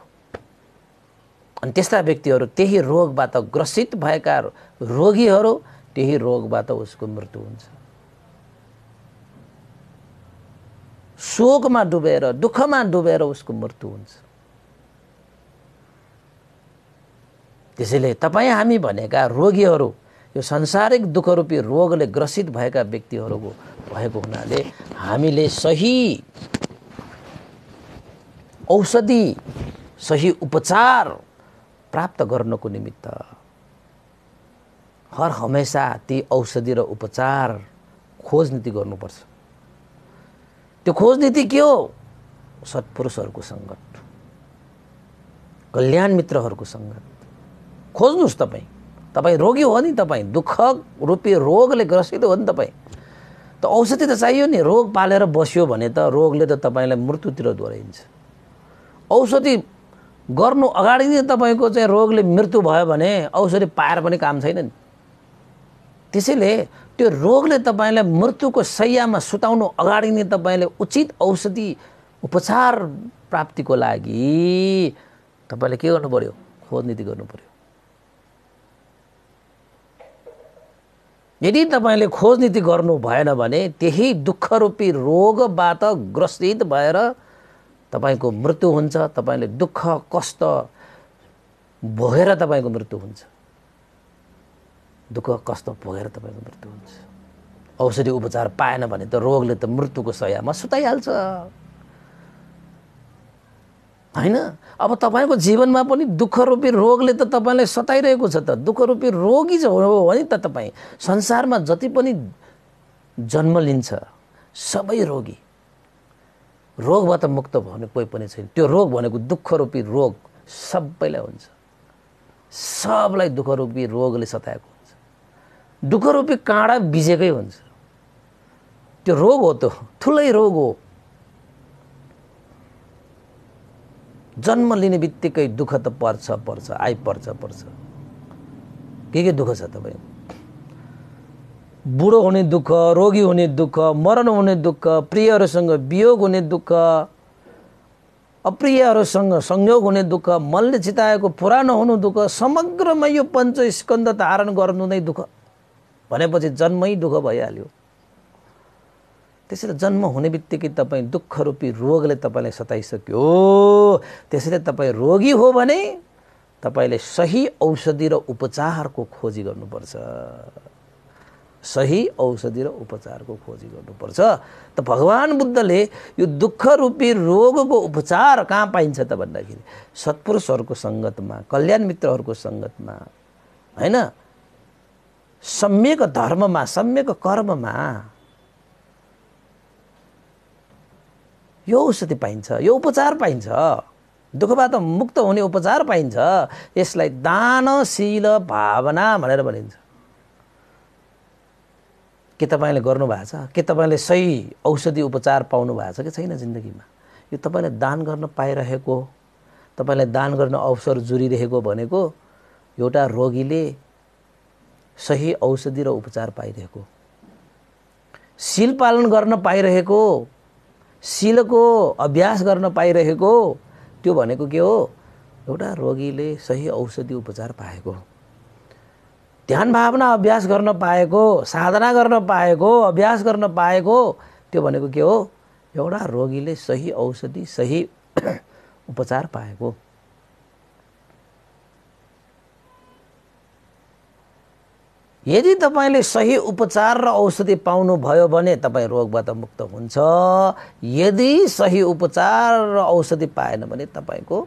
अनि त्यस्ता व्यक्तिहरू त्यही रोगबाट ग्रसित भएका रोगीहरू त्यही रोगबाट उसको मृत्यु हुन्छ शोकमा डुबेर दुःखमा डुबेर उसको मृत्यु हुन्छ त्यसैले तपाईँ हामी भनेका रोगीहरू यो सांसारिक दुःखरूपी रोगले ग्रसित भएका व्यक्तिहरूको भएको हुनाले हामीले सही औषधि सही उपचार प्राप्त गर्नको निमित्त हर हमेसा ती औषधि र उपचार खोजनीति गर्नुपर्छ त्यो खोजनीति के हो सत्पुरुषहरूको सङ्गत कल्याण मित्रहरूको सङ्गत खोज्नुहोस् तपाईँ तपाईँ रोगी हो नि तपाईँ दुःख रूपी रोगले ग्रसित हो नि तपाईँ त औषधि त चाहियो नि रोग पालेर बस्यो भने त रोगले त तपाईँलाई मृत्युतिर दोहोऱ्याइन्छ औषधि गर्नु अगाडि नै तपाईँको चाहिँ रोगले मृत्यु भयो भने औषधि पाएर पनि काम छैन नि त्यसैले त्यो रोगले तपाईँलाई मृत्युको सयामा सुताउनु अगाडि नै तपाईँले उचित औषधि उपचार प्राप्तिको लागि तपाईँले के गर्नु पऱ्यो खोजनीति गर्नु पऱ्यो यदि तपाईँले खोजनीति गर्नु भएन भने त्यही दुःखरूपी रोगबाट ग्रसित भएर तपाईँको मृत्यु हुन्छ तपाईँले दुःख कष्ट भोगेर तपाईँको मृत्यु हुन्छ दुःख कस्तो भोगेर तपाईँको मृत्यु हुन्छ औषधि उपचार पाएन भने त रोगले त मृत्युको सयामा सुताइहाल्छ होइन अब तपाईँको जीवनमा पनि दुःख रूपी रोगले त तपाईँलाई सताइरहेको छ त दुःख रूपी रोगी हो भने त तपाईँ संसारमा जति पनि जन्म लिन्छ सबै रोगी रोगबाट मुक्त भने कोही पनि छैन त्यो रोग भनेको दुःख रूपी रोग सबैलाई हुन्छ सबलाई रूपी रोगले सताएको रूपी काँडा बिजेकै हुन्छ त्यो रोग हो त ठुलै रोग हो जन्म लिने बित्तिकै दुःख त पर्छ पर्छ आइपर्छ पर्छ के के दुःख छ तपाईँ बुढो हुने दुःख रोगी हुने दुःख मरण हुने दुःख प्रियहरूसँग वियोग हुने दुःख अप्रियहरूसँग संयोग हुने दुःख मनले चिताएको पुरानो हुनु दुःख समग्रमा यो पञ्च स्कन्द धारण गर्नु नै दुःख भनेपछि जन्मै दुःख भइहाल्यो त्यसैले जन्म हुने बित्तिकै तपाईँ दुःखरूपी रोगले तपाईँलाई सताइसक्यो त्यसैले तपाईँ रोगी हो भने तपाईँले सही औषधि र उपचारको खोजी गर्नुपर्छ सही औषधि र उपचारको खोजी गर्नुपर्छ त भगवान् बुद्धले यो दुःखरूपी रोगको उपचार कहाँ पाइन्छ त भन्दाखेरि सत्पुरुषहरूको सङ्गतमा कल्याण मित्रहरूको सङ्गतमा होइन सम्यक धर्ममा सम्यक कर्ममा यो औषधि पाइन्छ यो उपचार पाइन्छ दुःखबाट मुक्त हुने उपचार पाइन्छ यसलाई दानशील भावना भनेर भनिन्छ के तपाईँले गर्नुभएको छ के तपाईँले सही औषधि उपचार पाउनु भएको छ कि छैन जिन्दगीमा यो तपाईँले दान गर्न पाइरहेको तपाईँलाई दान गर्न अवसर जुरिरहेको भनेको एउटा रोगीले सही औषधि र उपचार पाइरहेको शिल पालन गर्न पाइरहेको शिलको अभ्यास गर्न पाइरहेको त्यो भनेको के हो एउटा रोगीले सही औषधि उपचार पाएको ध्यान भावना अभ्यास गर्न पाएको साधना गर्न पाएको अभ्यास गर्न पाएको त्यो भनेको के हो एउटा रोगीले सही औषधि सही उपचार पाएको यदि तपाईँले सही उपचार र औषधि पाउनुभयो भने तपाईँ रोगबाट मुक्त हुन्छ यदि सही उपचार र औषधि पाएन भने तपाईँको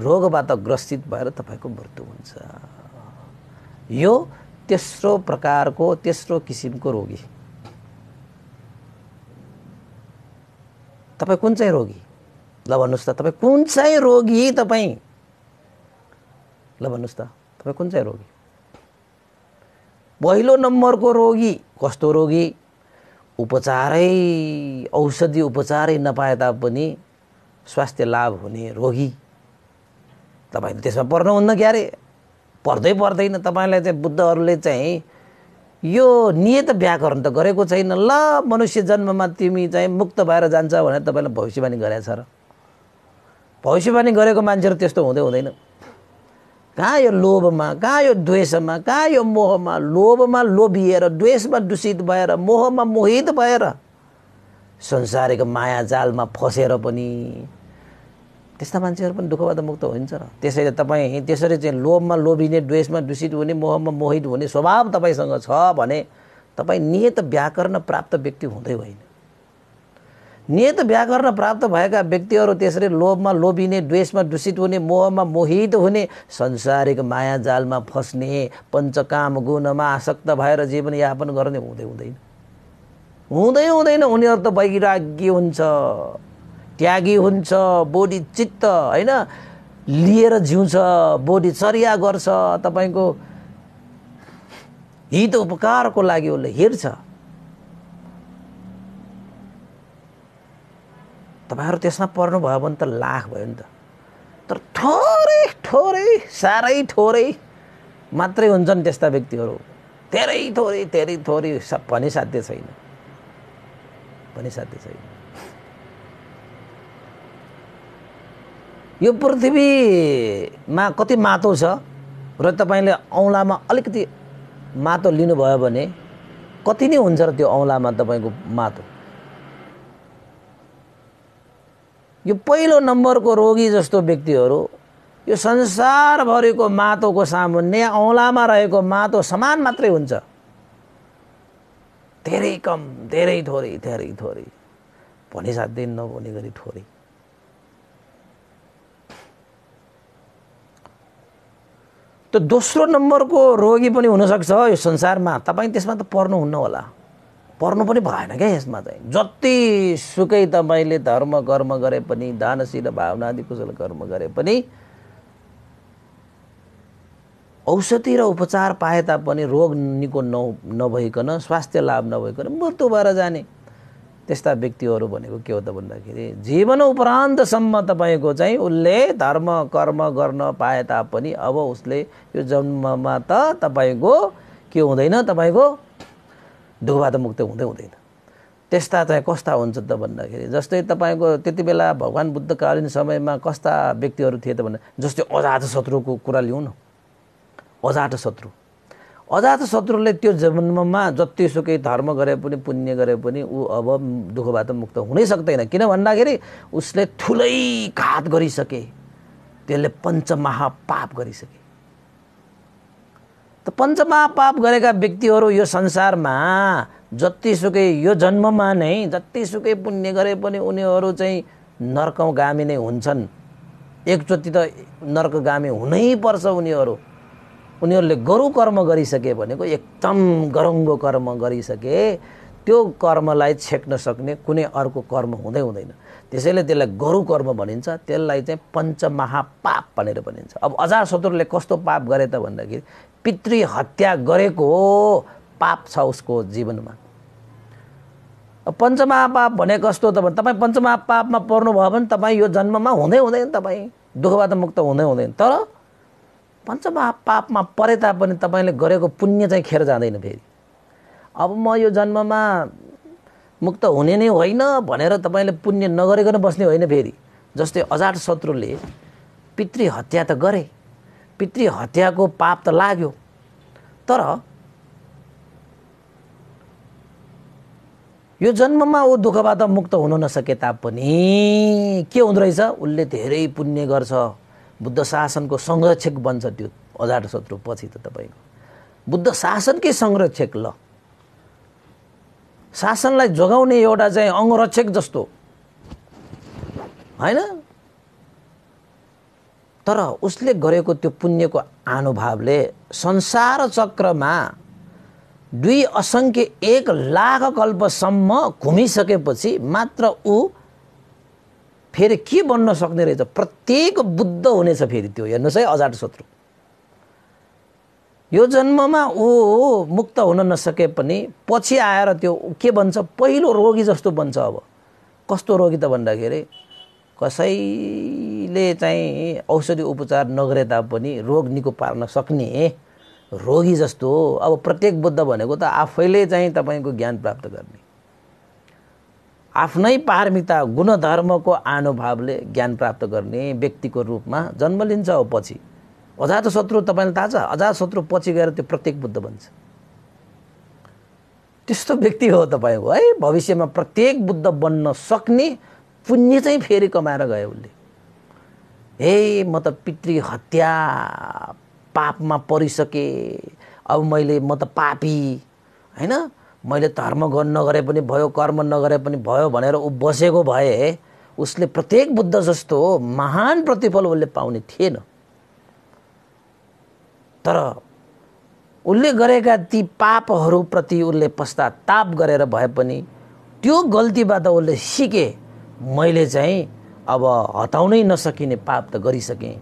रोगबाट ग्रसित भएर तपाईँको मृत्यु हुन्छ यो तेस्रो प्रकारको तेस्रो किसिमको रोगी तपाईँ कुन चाहिँ रोगी ल भन्नुहोस् त तपाईँ कुन चाहिँ रोगी तपाईँ ल भन्नुहोस् त तपाईँ कुन चाहिँ रोगी पहिलो नम्बरको रोगी कस्तो रोगी उपचारै औषधि उपचारै नपाए तापनि स्वास्थ्य लाभ हुने रोगी तपाईँले त्यसमा पर्नुहुन्न अरे पर्दै पर्दैन तपाईँलाई चाहिँ बुद्धहरूले चाहिँ यो नियत व्याकरण त गरेको छैन ल मनुष्य जन्ममा तिमी चाहिँ मुक्त भएर जान्छ भनेर तपाईँलाई भविष्यवाणी गरेछ र भविष्यवाणी गरेको मान्छेहरू त्यस्तो हुँदै हुँदैन कहाँ यो लोभमा कहाँ यो द्वेषमा कहाँ यो मोहमा लोभमा लोभिएर द्वेषमा दूषित भएर मोहमा मोहित भएर संसारको माया जालमा फसेर पनि त्यस्ता मान्छेहरू पनि दुःखबाट मुक्त हुन्छ र त्यसैले तपाईँ त्यसरी चाहिँ लोभमा लोभिने द्वेषमा दूषित हुने मोहमा मोहित हुने स्वभाव तपाईँसँग छ भने तपाईँ नियत व्याकरण प्राप्त व्यक्ति हुँदै होइन नियत व्याकरण प्राप्त भएका व्यक्तिहरू त्यसरी लोभमा लोभिने द्वेषमा दूषित हुने मोहमा मोहित हुने संसारिक माया जालमा फस्ने पञ्चकाम गुणमा आसक्त भएर जीवनयापन गर्ने हुँदै हुँदैन हुँदै हुँदैन उनीहरू त वैराग्य हुन्छ त्यागी हुन्छ बोडी चित्त होइन लिएर जिउँछ बोडी चर्या गर्छ तपाईँको हित उपकारको लागि उसले हिँड्छ तपाईँहरू त्यसमा पर्नुभयो भने त लाख भयो नि त तर थोरै थोरै साह्रै थोरै मात्रै हुन्छन् त्यस्ता व्यक्तिहरू धेरै थोरै धेरै थोरै भनी साध्य छैन भनी साध्य छैन यो पृथ्वीमा कति मातो छ र तपाईँले औँलामा अलिकति माटो लिनुभयो भने कति नै हुन्छ र त्यो औँलामा तपाईँको माटो यो पहिलो नम्बरको रोगी जस्तो व्यक्तिहरू यो संसारभरिको मातोको सामुन्ने औँलामा रहेको मातो समान मात्रै हुन्छ धेरै कम धेरै थोरै धेरै थोरै भनी दिन नभने गरी थोरै त दोस्रो नम्बरको रोगी पनि हुनसक्छ यो संसारमा तपाईँ त्यसमा त पर्नुहुन्न होला पर्नु पनि भएन क्या यसमा चाहिँ जतिसुकै तपाईँले धर्म कर्म गरे पनि दानशील भावना आदि कुशल कर्म गरे पनि औषधि र उपचार पाए तापनि रोग निको न नभइकन स्वास्थ्य लाभ नभइकन मृत्यु भएर जाने त्यस्ता व्यक्तिहरू भनेको के हो त भन्दाखेरि जीवन उपरान्तसम्म तपाईँको चाहिँ उसले धर्म कर्म गर्न पाए तापनि अब उसले यो जन्ममा त तपाईँको के हुँदैन तपाईँको दुःखबाट मुक्त हुँदै हुँदैन त्यस्ता चाहिँ कस्ता हुन्छ त भन्दाखेरि जस्तै तपाईँको त्यति बेला भगवान् बुद्धकालीन समयमा कस्ता व्यक्तिहरू थिए त भन्दा जस्तै अजात शत्रुको कुरा लिउँ न अजात शत्रु अजात शत्रुले त्यो जन्ममा जतिसुकै धर्म गरे पनि पुण्य गरे पनि ऊ अब दुःखबाट मुक्त हुनै सक्दैन किन भन्दाखेरि उसले ठुलै घात गरिसके त्यसले पञ्चमहापाप गरिसके त पाप गरेका व्यक्तिहरू यो संसारमा जतिसुकै यो जन्ममा नै जतिसुकै पुण्य गरे पनि उनीहरू चाहिँ नर्कगामी नै हुन्छन् एकचोटि त नर्कगामी हुनैपर्छ उनीहरू उनीहरूले गरौँ कर्म गरिसके भनेको एकदम गरङ्गो कर्म गरिसके त्यो कर्मलाई छेक्न सक्ने कुनै अर्को कर्म हुँदै हुँदैन त्यसैले त्यसलाई गरु कर्म भनिन्छ त्यसलाई चाहिँ पञ्चमहापाप भनेर भनिन्छ अब अजार शत्रुले कस्तो पाप गरे त भन्दाखेरि पितृ हत्या गरेको पाप छ उसको जीवनमा पञ्चमहापाप भने कस्तो त भने तपाईँ पञ्चमहापापमा पर्नुभयो भने तपाईँ यो जन्ममा हुँदै हुँदैन तपाईँ दुःखबाट मुक्त हुँदै हुँदैन तर पञ्चमहापापमा परे तापनि तपाईँले गरेको पुण्य चाहिँ खेर जाँदैन फेरि अब म यो जन्ममा मुक्त हुने नै होइन भनेर तपाईँले पुण्य नगरिकन बस्ने होइन फेरि जस्तै अजाट शत्रुले पितृ हत्या त गरे पितृ हत्याको पाप त लाग्यो तर यो जन्ममा ऊ दुःखबाट मुक्त हुन नसके तापनि के हुँदो रहेछ उसले धेरै पुण्य गर्छ बुद्ध शासनको संरक्षक बन्छ त्यो अजाट शत्रु पछि त तपाईँको बुद्ध शासनकै संरक्षक ल शासनलाई जोगाउने एउटा चाहिँ अङ्गरक्षक जस्तो होइन तर उसले गरेको त्यो पुण्यको अनुभवले संसार चक्रमा दुई असङ्ख्य एक लाख कल्पसम्म घुमिसकेपछि मात्र ऊ फेरि के बन्न सक्ने रहेछ प्रत्येक बुद्ध हुनेछ फेरि त्यो हेर्नुहोस् है अजाट शत्रु यो जन्ममा ऊ मुक्त हुन नसके पनि पछि आएर त्यो के भन्छ पहिलो रोगी जस्तो बन्छ अब कस्तो रोगी त भन्दाखेरि कसैले चाहिँ औषधि उपचार नगरे तापनि रोग निको पार्न सक्ने रोगी जस्तो अब प्रत्येक बुद्ध भनेको त आफैले चाहिँ तपाईँको ज्ञान प्राप्त गर्ने आफ्नै पारमिता गुणधर्मको आनुभावले ज्ञान प्राप्त गर्ने व्यक्तिको रूपमा जन्म लिन्छ हो पछि अजात शत्रु तपाईँलाई थाहा छ अजात शत्रु पछि गएर त्यो प्रत्येक बुद्ध बन्छ त्यस्तो व्यक्ति हो तपाईँको है भविष्यमा प्रत्येक बुद्ध बन्न सक्ने पुण्य चाहिँ फेरि कमाएर गयो उसले हे म त पितृ हत्या पापमा परिसके अब मैले म त पापी होइन मैले धर्म नगरे पनि भयो कर्म नगरे पनि भयो भनेर ऊ बसेको भए उसले प्रत्येक बुद्ध जस्तो महान प्रतिफल उसले पाउने थिएन तर उसले गरेका ती पापहरूप्रति उसले पश्चाताप गरेर भए पनि त्यो गल्तीबाट उसले सिके मैले चाहिँ अब हटाउनै नसकिने पाप त गरिसकेँ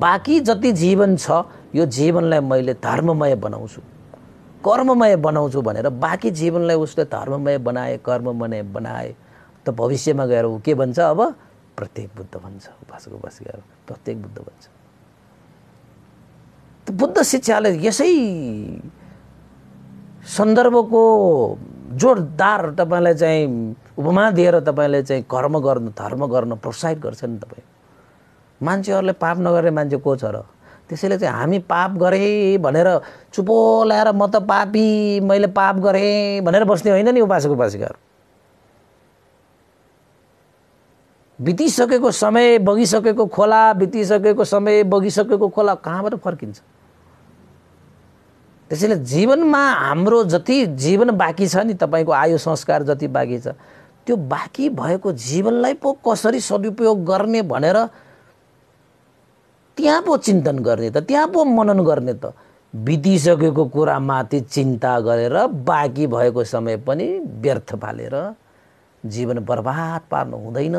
बाँकी जति जीवन छ यो जीवनलाई मैले धर्ममय बनाउँछु कर्ममय बनाउँछु भनेर बाँकी जीवनलाई उसले धर्ममय बनाए कर्ममय बनाए त भविष्यमा गएर ऊ के भन्छ अब प्रत्येक बुद्ध भन्छ उपास गएर प्रत्येक बुद्ध भन्छ बुद्ध शिक्षाले यसै सन्दर्भको जोरदार तपाईँलाई चाहिँ उपमा दिएर तपाईँले चाहिँ कर्म गर्नु धर्म गर्न प्रोत्साहित गर्छ नि तपाईँ मान्छेहरूले पाप नगर्ने मान्छे को छ र त्यसैले चाहिँ हामी पाप गरेँ भनेर चुपो ल्याएर म त पापी मैले पाप गरेँ भनेर बस्ने होइन नि उपासक उपासिकाहरू बितिसकेको समय बगिसकेको खोला बितिसकेको समय बगिसकेको खोला कहाँबाट फर्किन्छ त्यसैले जीवनमा हाम्रो जति जीवन बाँकी छ नि तपाईँको आयु संस्कार जति बाँकी छ त्यो बाँकी भएको जीवनलाई पो कसरी सदुपयोग गर्ने भनेर त्यहाँ पो चिन्तन गर्ने त त्यहाँ पो मनन गर्ने त बितिसकेको कुरामाथि चिन्ता गरेर बाँकी भएको समय पनि व्यर्थ फालेर जीवन बर्बाद पार्नु हुँदैन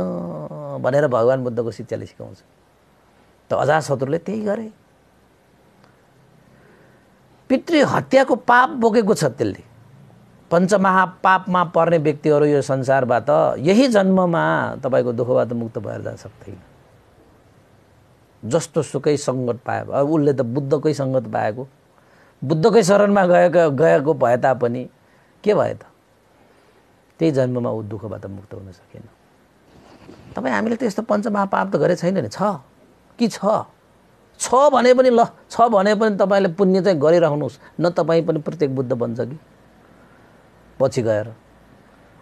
भनेर भगवान् बुद्धको शिक्षाले सिकाउँछ त शत्रुले त्यही गरे पितृ हत्याको पाप बोकेको छ त्यसले पञ्चमहापापमा पर्ने व्यक्तिहरू यो संसारबाट यही जन्ममा तपाईँको दुःखबाट मुक्त भएर जान सक्दैन जस्तो सुकै सङ्गत पायो अब उसले त बुद्धकै सङ्गत पाएको बुद्धकै शरणमा गएको गएको भए तापनि के भयो त त्यही जन्ममा ऊ दुःखबाट मुक्त हुन सकेन तपाईँ हामीले त यस्तो पञ्चमहापाप त गरे छैन नि छ कि छ छ भने पनि ल छ भने पनि तपाईँले पुण्य चाहिँ गरिरहनुहोस् न तपाईँ पनि प्रत्येक बुद्ध बन्छ कि पछि गएर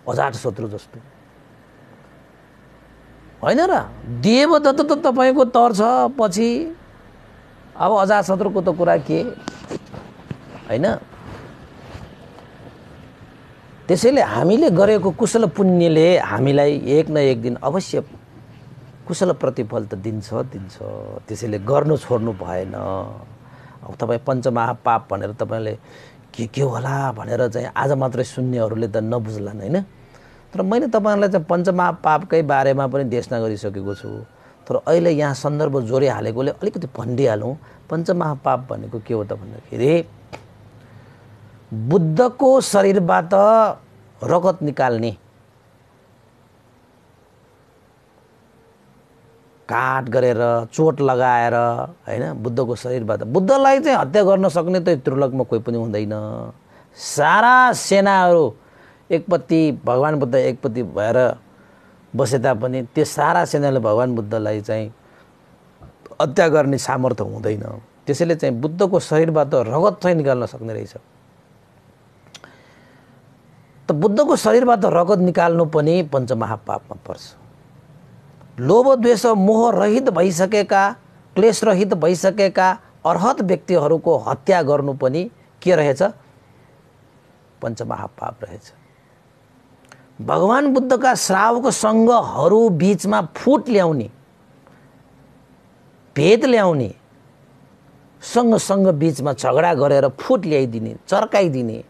अजाट शत्रु जस्तो होइन र देवदत्त त तपाईँको तर छ पछि अब अजात शत्रुको त कुरा के होइन त्यसैले हामीले गरेको कुशल पुण्यले हामीलाई एक न एक दिन अवश्य कुशल प्रतिफल त दिन्छ दिन्छ त्यसैले गर्नु छोड्नु भएन अब तपाईँ पञ्चमहापाप भनेर तपाईँले के के होला भनेर चाहिँ आज मात्रै सुन्नेहरूले त नबुझ्लान् होइन तर मैले तपाईँहरूलाई चाहिँ पञ्चमहापापकै बारेमा पनि देशना गरिसकेको छु तर अहिले यहाँ सन्दर्भ जोडिहालेकोले अलिकति भनिदिइहालौँ पञ्चमहापाप भनेको के हो त भन्दाखेरि बुद्धको शरीरबाट रगत निकाल्ने काट गरेर चोट लगाएर होइन बुद्धको शरीरबाट बुद्धलाई चाहिँ हत्या गर्न सक्ने त त्रिलोकमा कोही पनि हुँदैन सारा सेनाहरू एकपट्टि भगवान् बुद्ध एकपट्टि भएर बसे तापनि त्यो सारा सेनाले भगवान् बुद्धलाई चाहिँ हत्या गर्ने सामर्थ्य हुँदैन त्यसैले चाहिँ बुद्धको शरीरबाट रगत चाहिँ निकाल्न सक्ने रहेछ बुद्धको शरीरबाट रगत निकाल्नु पनि पञ्चमहापापमा पर्छ लोभ द्वेष मोह रहित भइसकेका रहित भइसकेका अर्हत व्यक्तिहरूको हत्या गर्नु पनि के रहेछ पञ्चमहापाप रहेछ भगवान् बुद्धका श्रावक सङ्घहरू बिचमा फुट ल्याउने भेद ल्याउने सँगसँग बिचमा झगडा गरेर फुट ल्याइदिने चर्काइदिने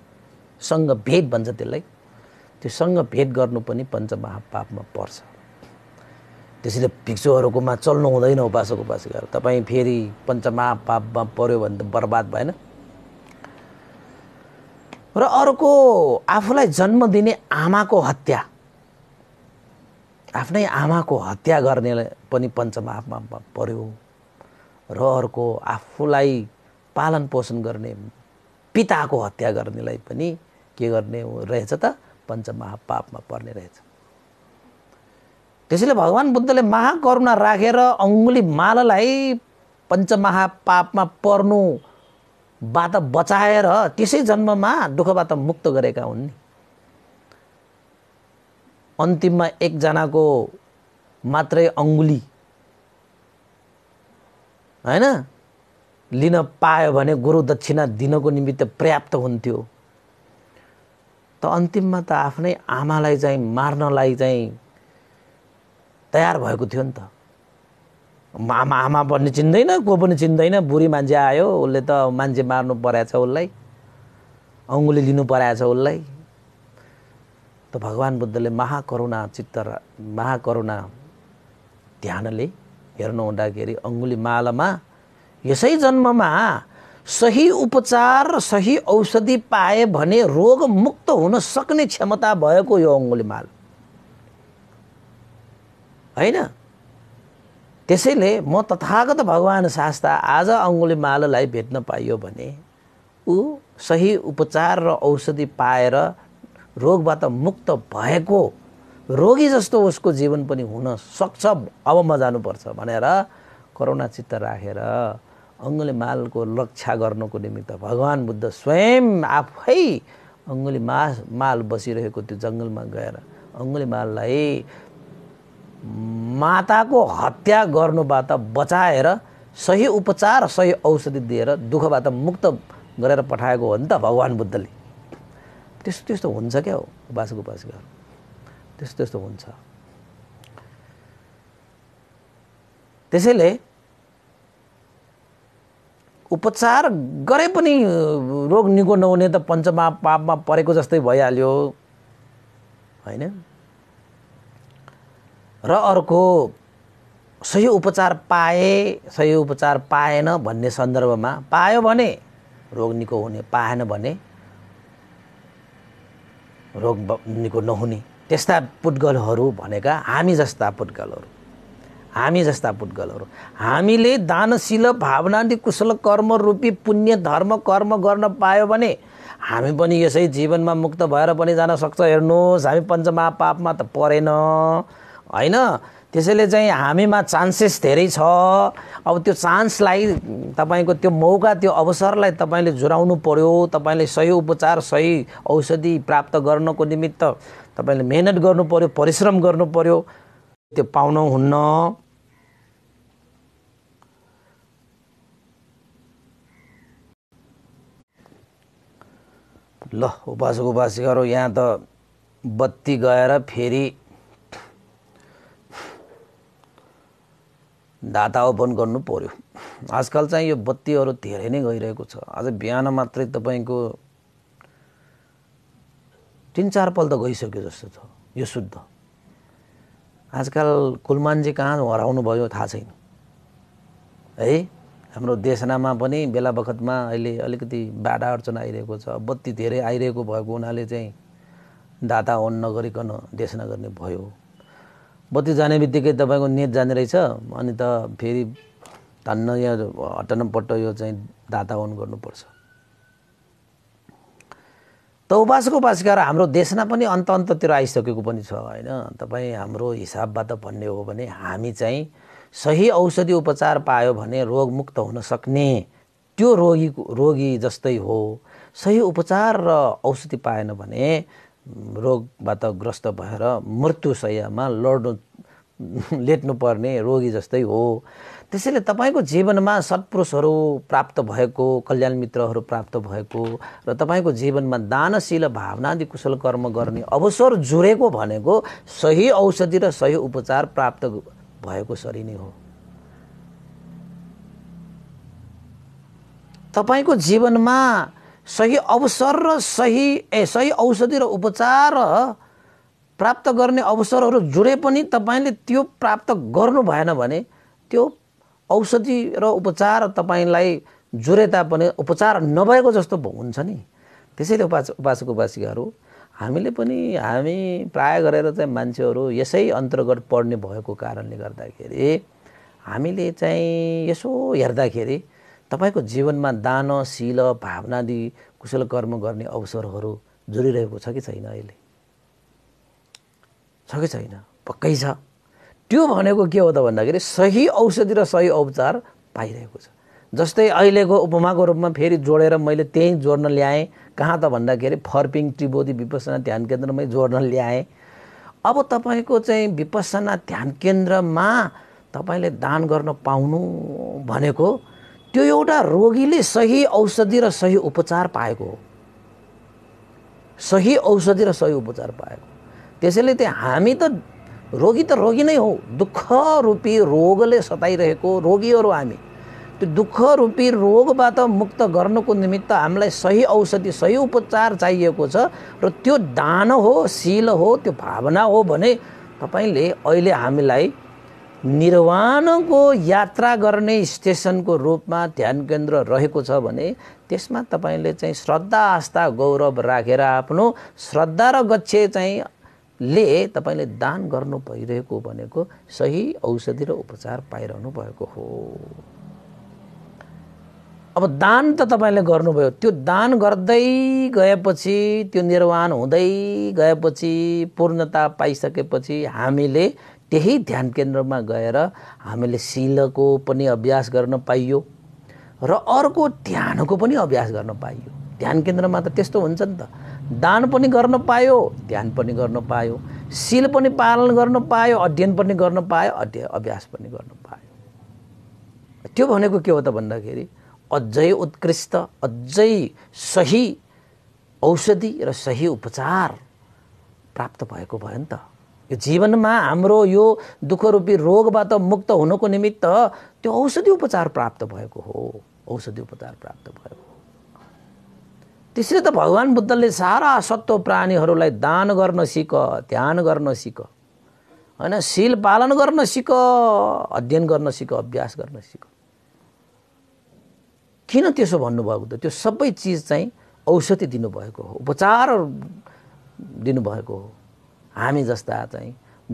सङ्घ भेद भन्छ त्यसलाई त्योसँग भेट गर्नु पनि पञ्चमहापापमा पर्छ त्यसैले भिक्षुहरूकोमा चल्नु हुँदैन उपासक उपासिकाहरू तपाईँ फेरि पञ्चमहापापमा पऱ्यो भने त बर्बाद भएन र अर्को आफूलाई जन्म दिने आमाको हत्या आफ्नै आमाको हत्या गर्ने पनि पञ्चमहापापमा पर्यो र अर्को आफूलाई पालन पोषण गर्ने पिताको हत्या गर्नेलाई पनि के गर्ने रहेछ त पञ्चमहापापमा पर्ने रहेछ त्यसैले भगवान् बुद्धले महाकरुणा राखेर रा अङ्गुली मालालाई पञ्चमहापापमा पर्नुबाट बचाएर त्यसै जन्ममा दुःखबाट मुक्त गरेका हुन् नि अन्तिममा एकजनाको मात्रै अङ्गुली होइन लिन पायो भने गुरु दक्षिणा दिनको निमित्त पर्याप्त हुन्थ्यो त अन्तिममा त आफ्नै आमालाई चाहिँ मार्नलाई चाहिँ तयार भएको थियो नि त आमा आमा पनि चिन्दैन को पनि चिन्दैन बुढी मान्छे आयो उसले त मान्छे मार्नु छ उसलाई अङ्गुली लिनु छ उसलाई त भगवान् बुद्धले महाकरुणा चित्त महाकरुणा ध्यानले हेर्नु हुँदाखेरि अङ्गुली मालामा यसै जन्ममा सही उपचार र सही औषधि पाए भने रोग मुक्त हुन सक्ने क्षमता भएको यो अङ्गुलीमाल होइन त्यसैले म तथागत भगवान् शास्त्र आज अङ्गुलीमाललाई भेट्न पाइयो भने ऊ सही उपचार र औषधि पाएर रोगबाट मुक्त भएको रोगी जस्तो उसको जीवन पनि हुन सक्छ अब म जानुपर्छ भनेर चित्त राखेर अङ्गुली मालको रक्षा गर्नको निमित्त भगवान् बुद्ध स्वयं आफै अङ्गुली मा माल बसिरहेको त्यो जङ्गलमा गएर अङ्गुली माललाई माताको हत्या गर्नुबाट बचाएर सही उपचार सही औषधि दिएर दुःखबाट मुक्त गरेर पठाएको हो नि त भगवान् बुद्धले त्यस्तो त्यस्तो हुन्छ क्या हो उपासक उपासिकाहरू त्यस्तो त्यस्तो हुन्छ त्यसैले उपचार गरे पनि रोग निको नहुने त पञ्चमा पापमा परेको जस्तै भइहाल्यो होइन र अर्को सही उपचार पाए सही उपचार पाएन भन्ने सन्दर्भमा पायो भने रोग निको हुने पाएन भने रोग निको नहुने त्यस्ता पुटगलहरू भनेका हामी जस्ता पुटगलहरू हामी जस्ता पुटगलहरू हामीले दानशील भावनाले कुशल कर्म रूपी पुण्य धर्म कर्म गर्न पायो भने हामी पनि यसै जीवनमा मुक्त भएर पनि जान सक्छ हेर्नुहोस् हामी पञ्चमा पापमा त परेन होइन त्यसैले चाहिँ हामीमा चान्सेस धेरै छ अब त्यो चान्सलाई तपाईँको त्यो मौका त्यो अवसरलाई तपाईँले जुराउनु पऱ्यो तपाईँले सही उपचार सही औषधि प्राप्त गर्नको निमित्त तपाईँले मेहनत गर्नु पऱ्यो परिश्रम गर्नु पऱ्यो त्यो पाउनुहुन्न ल उपासक उपासिकाहरू यहाँ त बत्ती गएर फेरि दाता ओपन गर्नु पऱ्यो आजकल चाहिँ यो बत्तीहरू धेरै नै गइरहेको छ आज बिहान मात्रै तपाईँको तिन चार त गइसक्यो जस्तो छ यो शुद्ध आजकल कुलमानजी कहाँ हराउनु भयो थाहा छैन है हाम्रो देशनामा पनि बेला बखतमा अहिले अलिकति बाधा अर्चना आइरहेको छ बत्ती धेरै आइरहेको भएको हुनाले चाहिँ दाता अन नगरिकन देशना गर्ने भयो बत्ती जाने बित्तिकै तपाईँको नेट जाने रहेछ अनि त फेरि तान्न या हटनपट्ट यो चाहिँ दाता अन गर्नुपर्छ त उपासको उपास गएर हाम्रो देशना पनि अन्त अन्ततिर आइसकेको पनि छ होइन तपाईँ हाम्रो हिसाबबाट भन्ने हो भने हामी चाहिँ सही औषधि उपचार पायो भने रोगमुक्त हुन सक्ने त्यो रोगी रोगी जस्तै हो सही उपचार र औषधि पाएन भने रोगबाट ग्रस्त भएर मृत्युशयमा लड्नु लेट्नुपर्ने रोगी जस्तै हो त्यसैले तपाईँको जीवनमा सत्पुरुषहरू प्राप्त भएको कल्याण मित्रहरू प्राप्त भएको र तपाईँको जीवनमा दानशील भावनादि कुशल कर्म गर्ने अवसर जुरेको भनेको सही औषधि र सही उपचार प्राप्त भएको शरीर नै हो तपाईँको जीवनमा सही अवसर र सही ए सही औषधि र उपचार प्राप्त गर्ने अवसरहरू जुडे पनि तपाईँले त्यो प्राप्त गर्नु भएन भने त्यो औषधि र उपचार तपाईँलाई जुरे तापनि उपचार नभएको जस्तो हुन्छ नि त्यसैले उपास उपासक उपासिकाहरू हामीले पनि हामी प्राय गरेर चाहिँ मान्छेहरू यसै अन्तर्गत पढ्ने भएको कारणले गर्दाखेरि हामीले चाहिँ यसो हेर्दाखेरि तपाईँको जीवनमा दान शिल भावनादि कुशल कर्म गर्ने अवसरहरू जोडिरहेको छ कि छैन अहिले छ कि छैन पक्कै छ त्यो भनेको के हो त भन्दाखेरि सही औषधि र सही उपचार पाइरहेको छ जस्तै अहिलेको उपमाको रूपमा फेरि जोडेर मैले त्यहीँ जोड्न ल्याएँ कहाँ त भन्दाखेरि फर्पिङ त्रिबोधी विपसना ध्यान केन्द्रमै जोड्न ल्याएँ अब तपाईँको चाहिँ विपसना ध्यान केन्द्रमा तपाईँले दान गर्न पाउनु भनेको त्यो एउटा रोगीले सही औषधि र सही उपचार पाएको हो सही औषधि र सही उपचार पाएको त्यसैले त्यो हामी त रोगी त रोगी नै हो दुःख रूपी रोगले सताइरहेको रोगीहरू हामी त्यो दुःख रूपी रोगबाट मुक्त गर्नको निमित्त हामीलाई सही औषधि सही उपचार चाहिएको छ र त्यो दान हो शील हो त्यो भावना हो भने तपाईँले अहिले हामीलाई निर्वाणको यात्रा गर्ने स्टेसनको रूपमा ध्यान केन्द्र रहेको छ भने त्यसमा तपाईँले चाहिँ श्रद्धा आस्था गौरव राखेर आफ्नो श्रद्धा र गच्छे चाहिँ ले तपाईँले दान गर्नु भइरहेको भनेको सही औषधि र उपचार पाइरहनु भएको हो अब दान त तपाईँले गर्नुभयो त्यो दान गर्दै गएपछि त्यो निर्वाण हुँदै गएपछि पूर्णता पाइसकेपछि हामीले त्यही ध्यान केन्द्रमा गएर हामीले शिलको पनि अभ्यास गर्न पाइयो र अर्को ध्यानको पनि अभ्यास गर्न पाइयो ध्यान केन्द्रमा त त्यस्तो हुन्छ नि त दान पनि गर्न पायो ध्यान पनि गर्न पायो शिल पनि पालन गर्न पायो अध्ययन पनि गर्न पायो अध्यय अभ्यास पनि गर्न पायो त्यो भनेको के हो त भन्दाखेरि अझै उत्कृष्ट अझै सही औषधि र सही उपचार प्राप्त भएको भयो नि त यो जीवनमा हाम्रो यो दुःखरूपी रोगबाट मुक्त हुनको निमित्त त्यो औषधि उपचार प्राप्त भएको हो औषधि उपचार प्राप्त भएको हो त भगवान् बुद्धले सारा सत्व प्राणीहरूलाई दान गर्न सिक ध्यान गर्न सिक होइन शील पालन गर्न सिक अध्ययन गर्न सिक अभ्यास गर्न सिक किन त्यसो भन्नुभएको त त्यो सबै चिज चाहिँ औषधि दिनुभएको हो उपचार दिनुभएको हो हामी जस्ता चाहिँ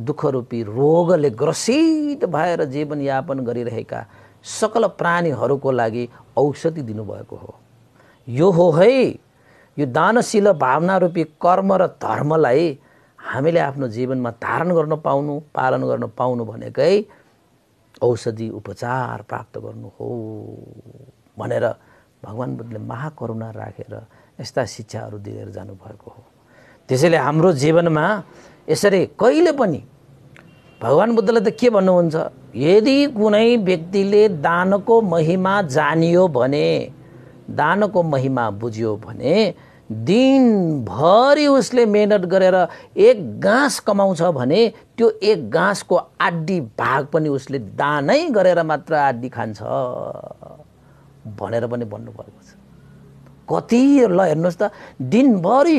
दुःखरूपी रोगले ग्रसित भएर जीवनयापन गरिरहेका सकल प्राणीहरूको लागि औषधि दिनुभएको हो यो हो है यो दानशील भावना रूपी कर्म र धर्मलाई हामीले आफ्नो जीवनमा धारण गर्न पाउनु पालन गर्न पाउनु भनेकै औषधि उपचार प्राप्त गर्नु हो भनेर भगवान् बुद्धले महाकरुणा राखेर रा, यस्ता शिक्षाहरू दिएर जानुभएको हो त्यसैले हाम्रो जीवनमा यसरी कहिले पनि भगवान् बुद्धले त के भन्नुहुन्छ यदि कुनै व्यक्तिले दानको महिमा जानियो भने दानको महिमा बुझ्यो भने दिनभरि उसले मेहनत गरेर एक गाँस कमाउँछ भने त्यो एक गाँसको आड्डी भाग पनि उसले दानै गरेर मात्र आड्डी खान्छ भनेर पनि भन्नुभएको छ कति ल हेर्नुहोस् त दिनभरि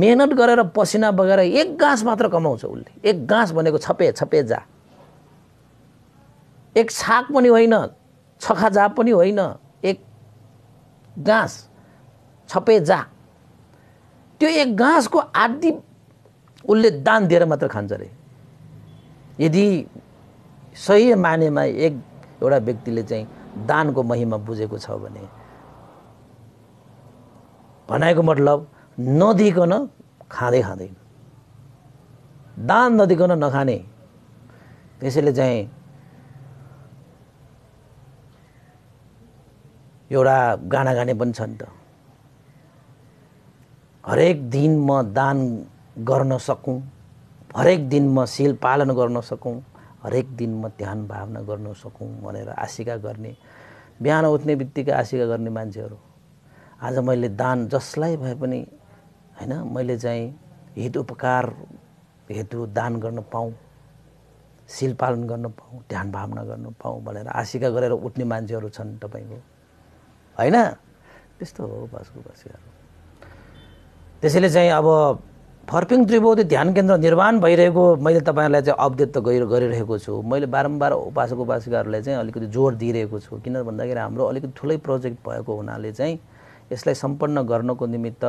मेहनत गरेर पसिना बगेर एक गाँस मात्र कमाउँछ उसले एक गाँस भनेको छपे छपे जा एक छाक पनि होइन छखा जा पनि होइन एक गाँस छपे जा त्यो एक गाँसको आदि उसले दान दिएर मात्र खान्छ अरे यदि सही मानेमा एक एउटा व्यक्तिले चाहिँ दानको महिमा बुझेको छ भने भनाएको मतलब नदिकन खाँदै खाँदै दान नदिकन नखाने त्यसैले चाहिँ एउटा गाना गाने पनि छन् त हरेक दिन म दान गर्न सकौँ हरेक दिन म शिल पालन गर्न सकौँ हरेक दिन म ध्यान भावना गर्न सकौँ भनेर आशिका गर्ने बिहान उठ्ने बित्तिकै आशिका गर्ने मान्छेहरू आज मैले दान जसलाई भए पनि होइन मैले चाहिँ हित उपकार हेतु दान गर्न पाऊँ शिल पालन गर्न पाऊँ ध्यान भावना गर्न पाऊँ भनेर आशिका गरेर उठ्ने मान्छेहरू छन् तपाईँको होइन त्यस्तो हो बसको बसीहरू त्यसैले चाहिँ अब फर्पिङ त्रिभुवती ध्यान केन्द्र निर्माण भइरहेको मैले तपाईँहरूलाई चाहिँ अपडेट त गरि गरिरहेको छु मैले बारम्बार उपासक उपासिकाहरूलाई चाहिँ अलिकति जोड दिइरहेको छु किन भन्दाखेरि हाम्रो अलिकति ठुलै प्रोजेक्ट भएको हुनाले चाहिँ यसलाई सम्पन्न गर्नको निमित्त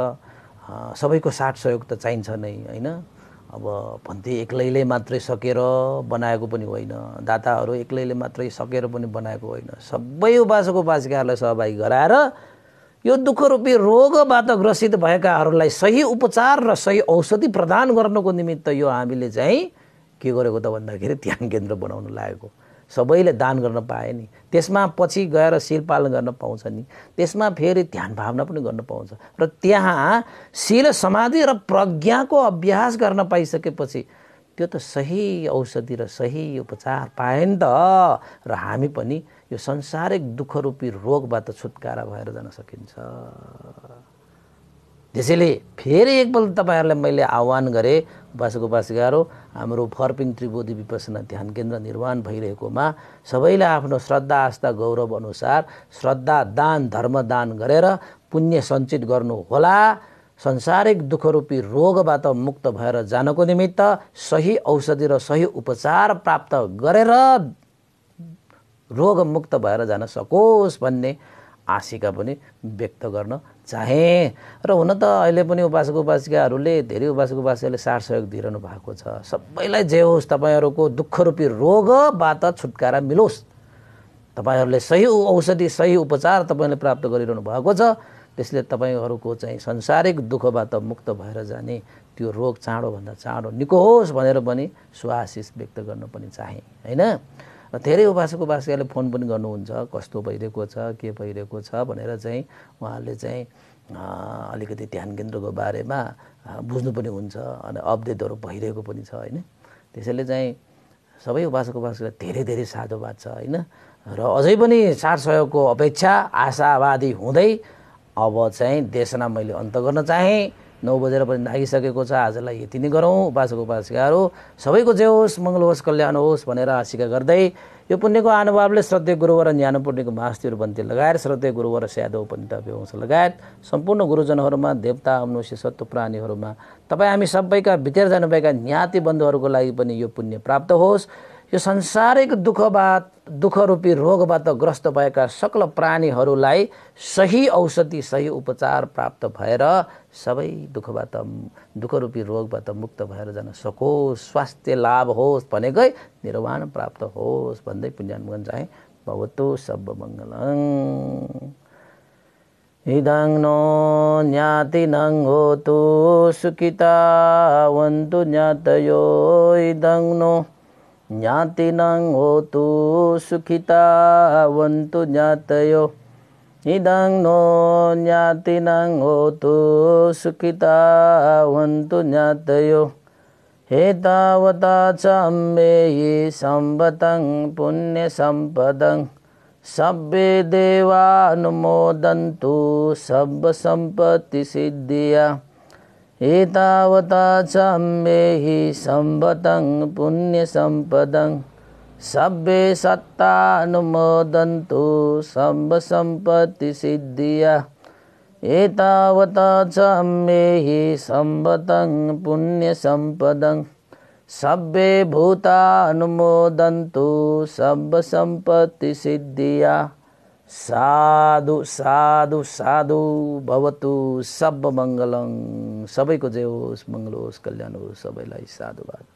सबैको साथ सहयोग त चाहिन्छ नै होइन अब भन्थे एक्लैले मात्रै सकेर बनाएको पनि होइन दाताहरू एक्लैले मात्रै सकेर पनि बनाएको होइन सबै उपासक उपासिकाहरूलाई सहभागी गराएर यो दुःख रूपी रोगबाट ग्रसित भएकाहरूलाई सही उपचार र सही औषधि प्रदान गर्नको निमित्त यो हामीले चाहिँ के गरेको त भन्दाखेरि ध्यान केन्द्र बनाउनु लागेको सबैले दान गर्न पाए नि त्यसमा पछि गएर शिल पालन गर्न पाउँछ नि त्यसमा फेरि ध्यान भावना पनि गर्न पाउँछ र त्यहाँ शिल समाधि र प्रज्ञाको अभ्यास गर्न पाइसकेपछि त्यो त सही औषधि र सही उपचार पाए नि त र हामी पनि यो संसारिक दुःखरूपी रोगबाट छुटकारा भएर जान सकिन्छ त्यसैले फेरि एकपल्ट तपाईँहरूलाई मैले आह्वान गरेँ बासको बासगारो हाम्रो फर्पिङ त्रिबोधी विपसना ध्यान केन्द्र निर्माण भइरहेकोमा सबैले आफ्नो श्रद्धा आस्था गौरव अनुसार श्रद्धा दान धर्म दान गरेर पुण्य सञ्चित गर्नुहोला संसारिक दुःखरूपी रोगबाट मुक्त भएर जानको निमित्त सही औषधि र सही उपचार प्राप्त गरेर रोगमुक्त भएर जान सकोस् भन्ने आशिका पनि व्यक्त गर्न चाहे र हुन त अहिले पनि उपासक उपासिकाहरूले धेरै उपासक उपासिकाले साथ सहयोग दिइरहनु भएको छ सबैलाई जे होस् तपाईँहरूको दुःख रूपी रोगबाट छुटकारा मिलोस् तपाईँहरूले सही औषधि सही उपचार तपाईँले प्राप्त गरिरहनु भएको छ त्यसले तपाईँहरूको चाहिँ संसारिक दुःखबाट मुक्त भएर जाने त्यो रोग चाँडोभन्दा चाँडो निको होस् भनेर पनि सुआशिष व्यक्त गर्नु पनि चाहे होइन धेरै उपासक उपासिकाले फोन पनि गर्नुहुन्छ कस्तो भइरहेको छ के भइरहेको छ भनेर चाहिँ उहाँहरूले चाहिँ अलिकति ध्यान केन्द्रको बारेमा बुझ्नु पनि हुन्छ अनि अपडेटहरू भइरहेको पनि छ होइन त्यसैले चाहिँ सबै उपासक उपासकलाई धेरै धेरै साधुवाद छ होइन र अझै पनि साथ सहयोगको अपेक्षा आशावादी हुँदै अब चाहिँ देशना मैले अन्त गर्न चाहेँ नौ बजेर पनि आइसकेको छ आजलाई यति नै गरौँ उपासक उपासिकाहरू सबैको जे होस् मङ्गल होस् कल्याण होस् भनेर आशिका गर्दै यो पुण्यको अनुभवले श्रद्धेय गुरुवर ज्ञान पुण्यको मास्तीहरू बन्ती लगायत श्रद्धेय गुरुवर स्यादो तपाईँ विवंश लगायत सम्पूर्ण गुरुजनहरूमा देवता मनुष्य सत्व प्राणीहरूमा तपाईँ हामी सबैका भित्र जानुभएका ज्ञाति बन्धुहरूको लागि पनि यो पुण्य प्राप्त होस् यो संसारिक दुःखबाट दुःखरूपी रोगबाट ग्रस्त भएका सकल प्राणीहरूलाई सही औषधि सही उपचार प्राप्त भएर सबै दुःखबाट दुःखरूपी रोगबाट मुक्त भएर जान सकोस् स्वास्थ्य लाभ होस् भनेकै निर्वाण प्राप्त होस् भन्दै पुण्यान्मुगन चाहिँ भवतु सब मङ्गलङ इदङ नो हो तु सुकिता वन्तु ज्ञातयो इदङ नो ඥාතිනං හෝතු සුඛිතා වന്തു ඥාතයෝ ඉදං නෝ ඥාතිනං හෝතු සුඛිතා වന്തു ඥාතයෝ හේතාවතා චම්මේහි සම්බතං පුඤ්ඤ සම්පදං සබ්බේ දේවානුමෝදන්තු සබ්බ සම්පති සිද්ධියා ඒතාවතා චම්මේහි සම්බතං පුුණ්්‍ය සම්පදං සබ්බේ සත්තා අනුමෝදන්තු සම්බ සම්පති සිද්ධිය ඒතාවතා චම්මේහි සම්බතං පුුණ්්‍ය සම්පදං සබ්බේ භූතා අනුමෝදන්තු සබ්බ සම්පති සිද්ධියා साधु साधु साधु भवतु सब मङ्गलङ सबैको जे होस् मङ्गल होस् कल्याण होस् सबैलाई साधुवाद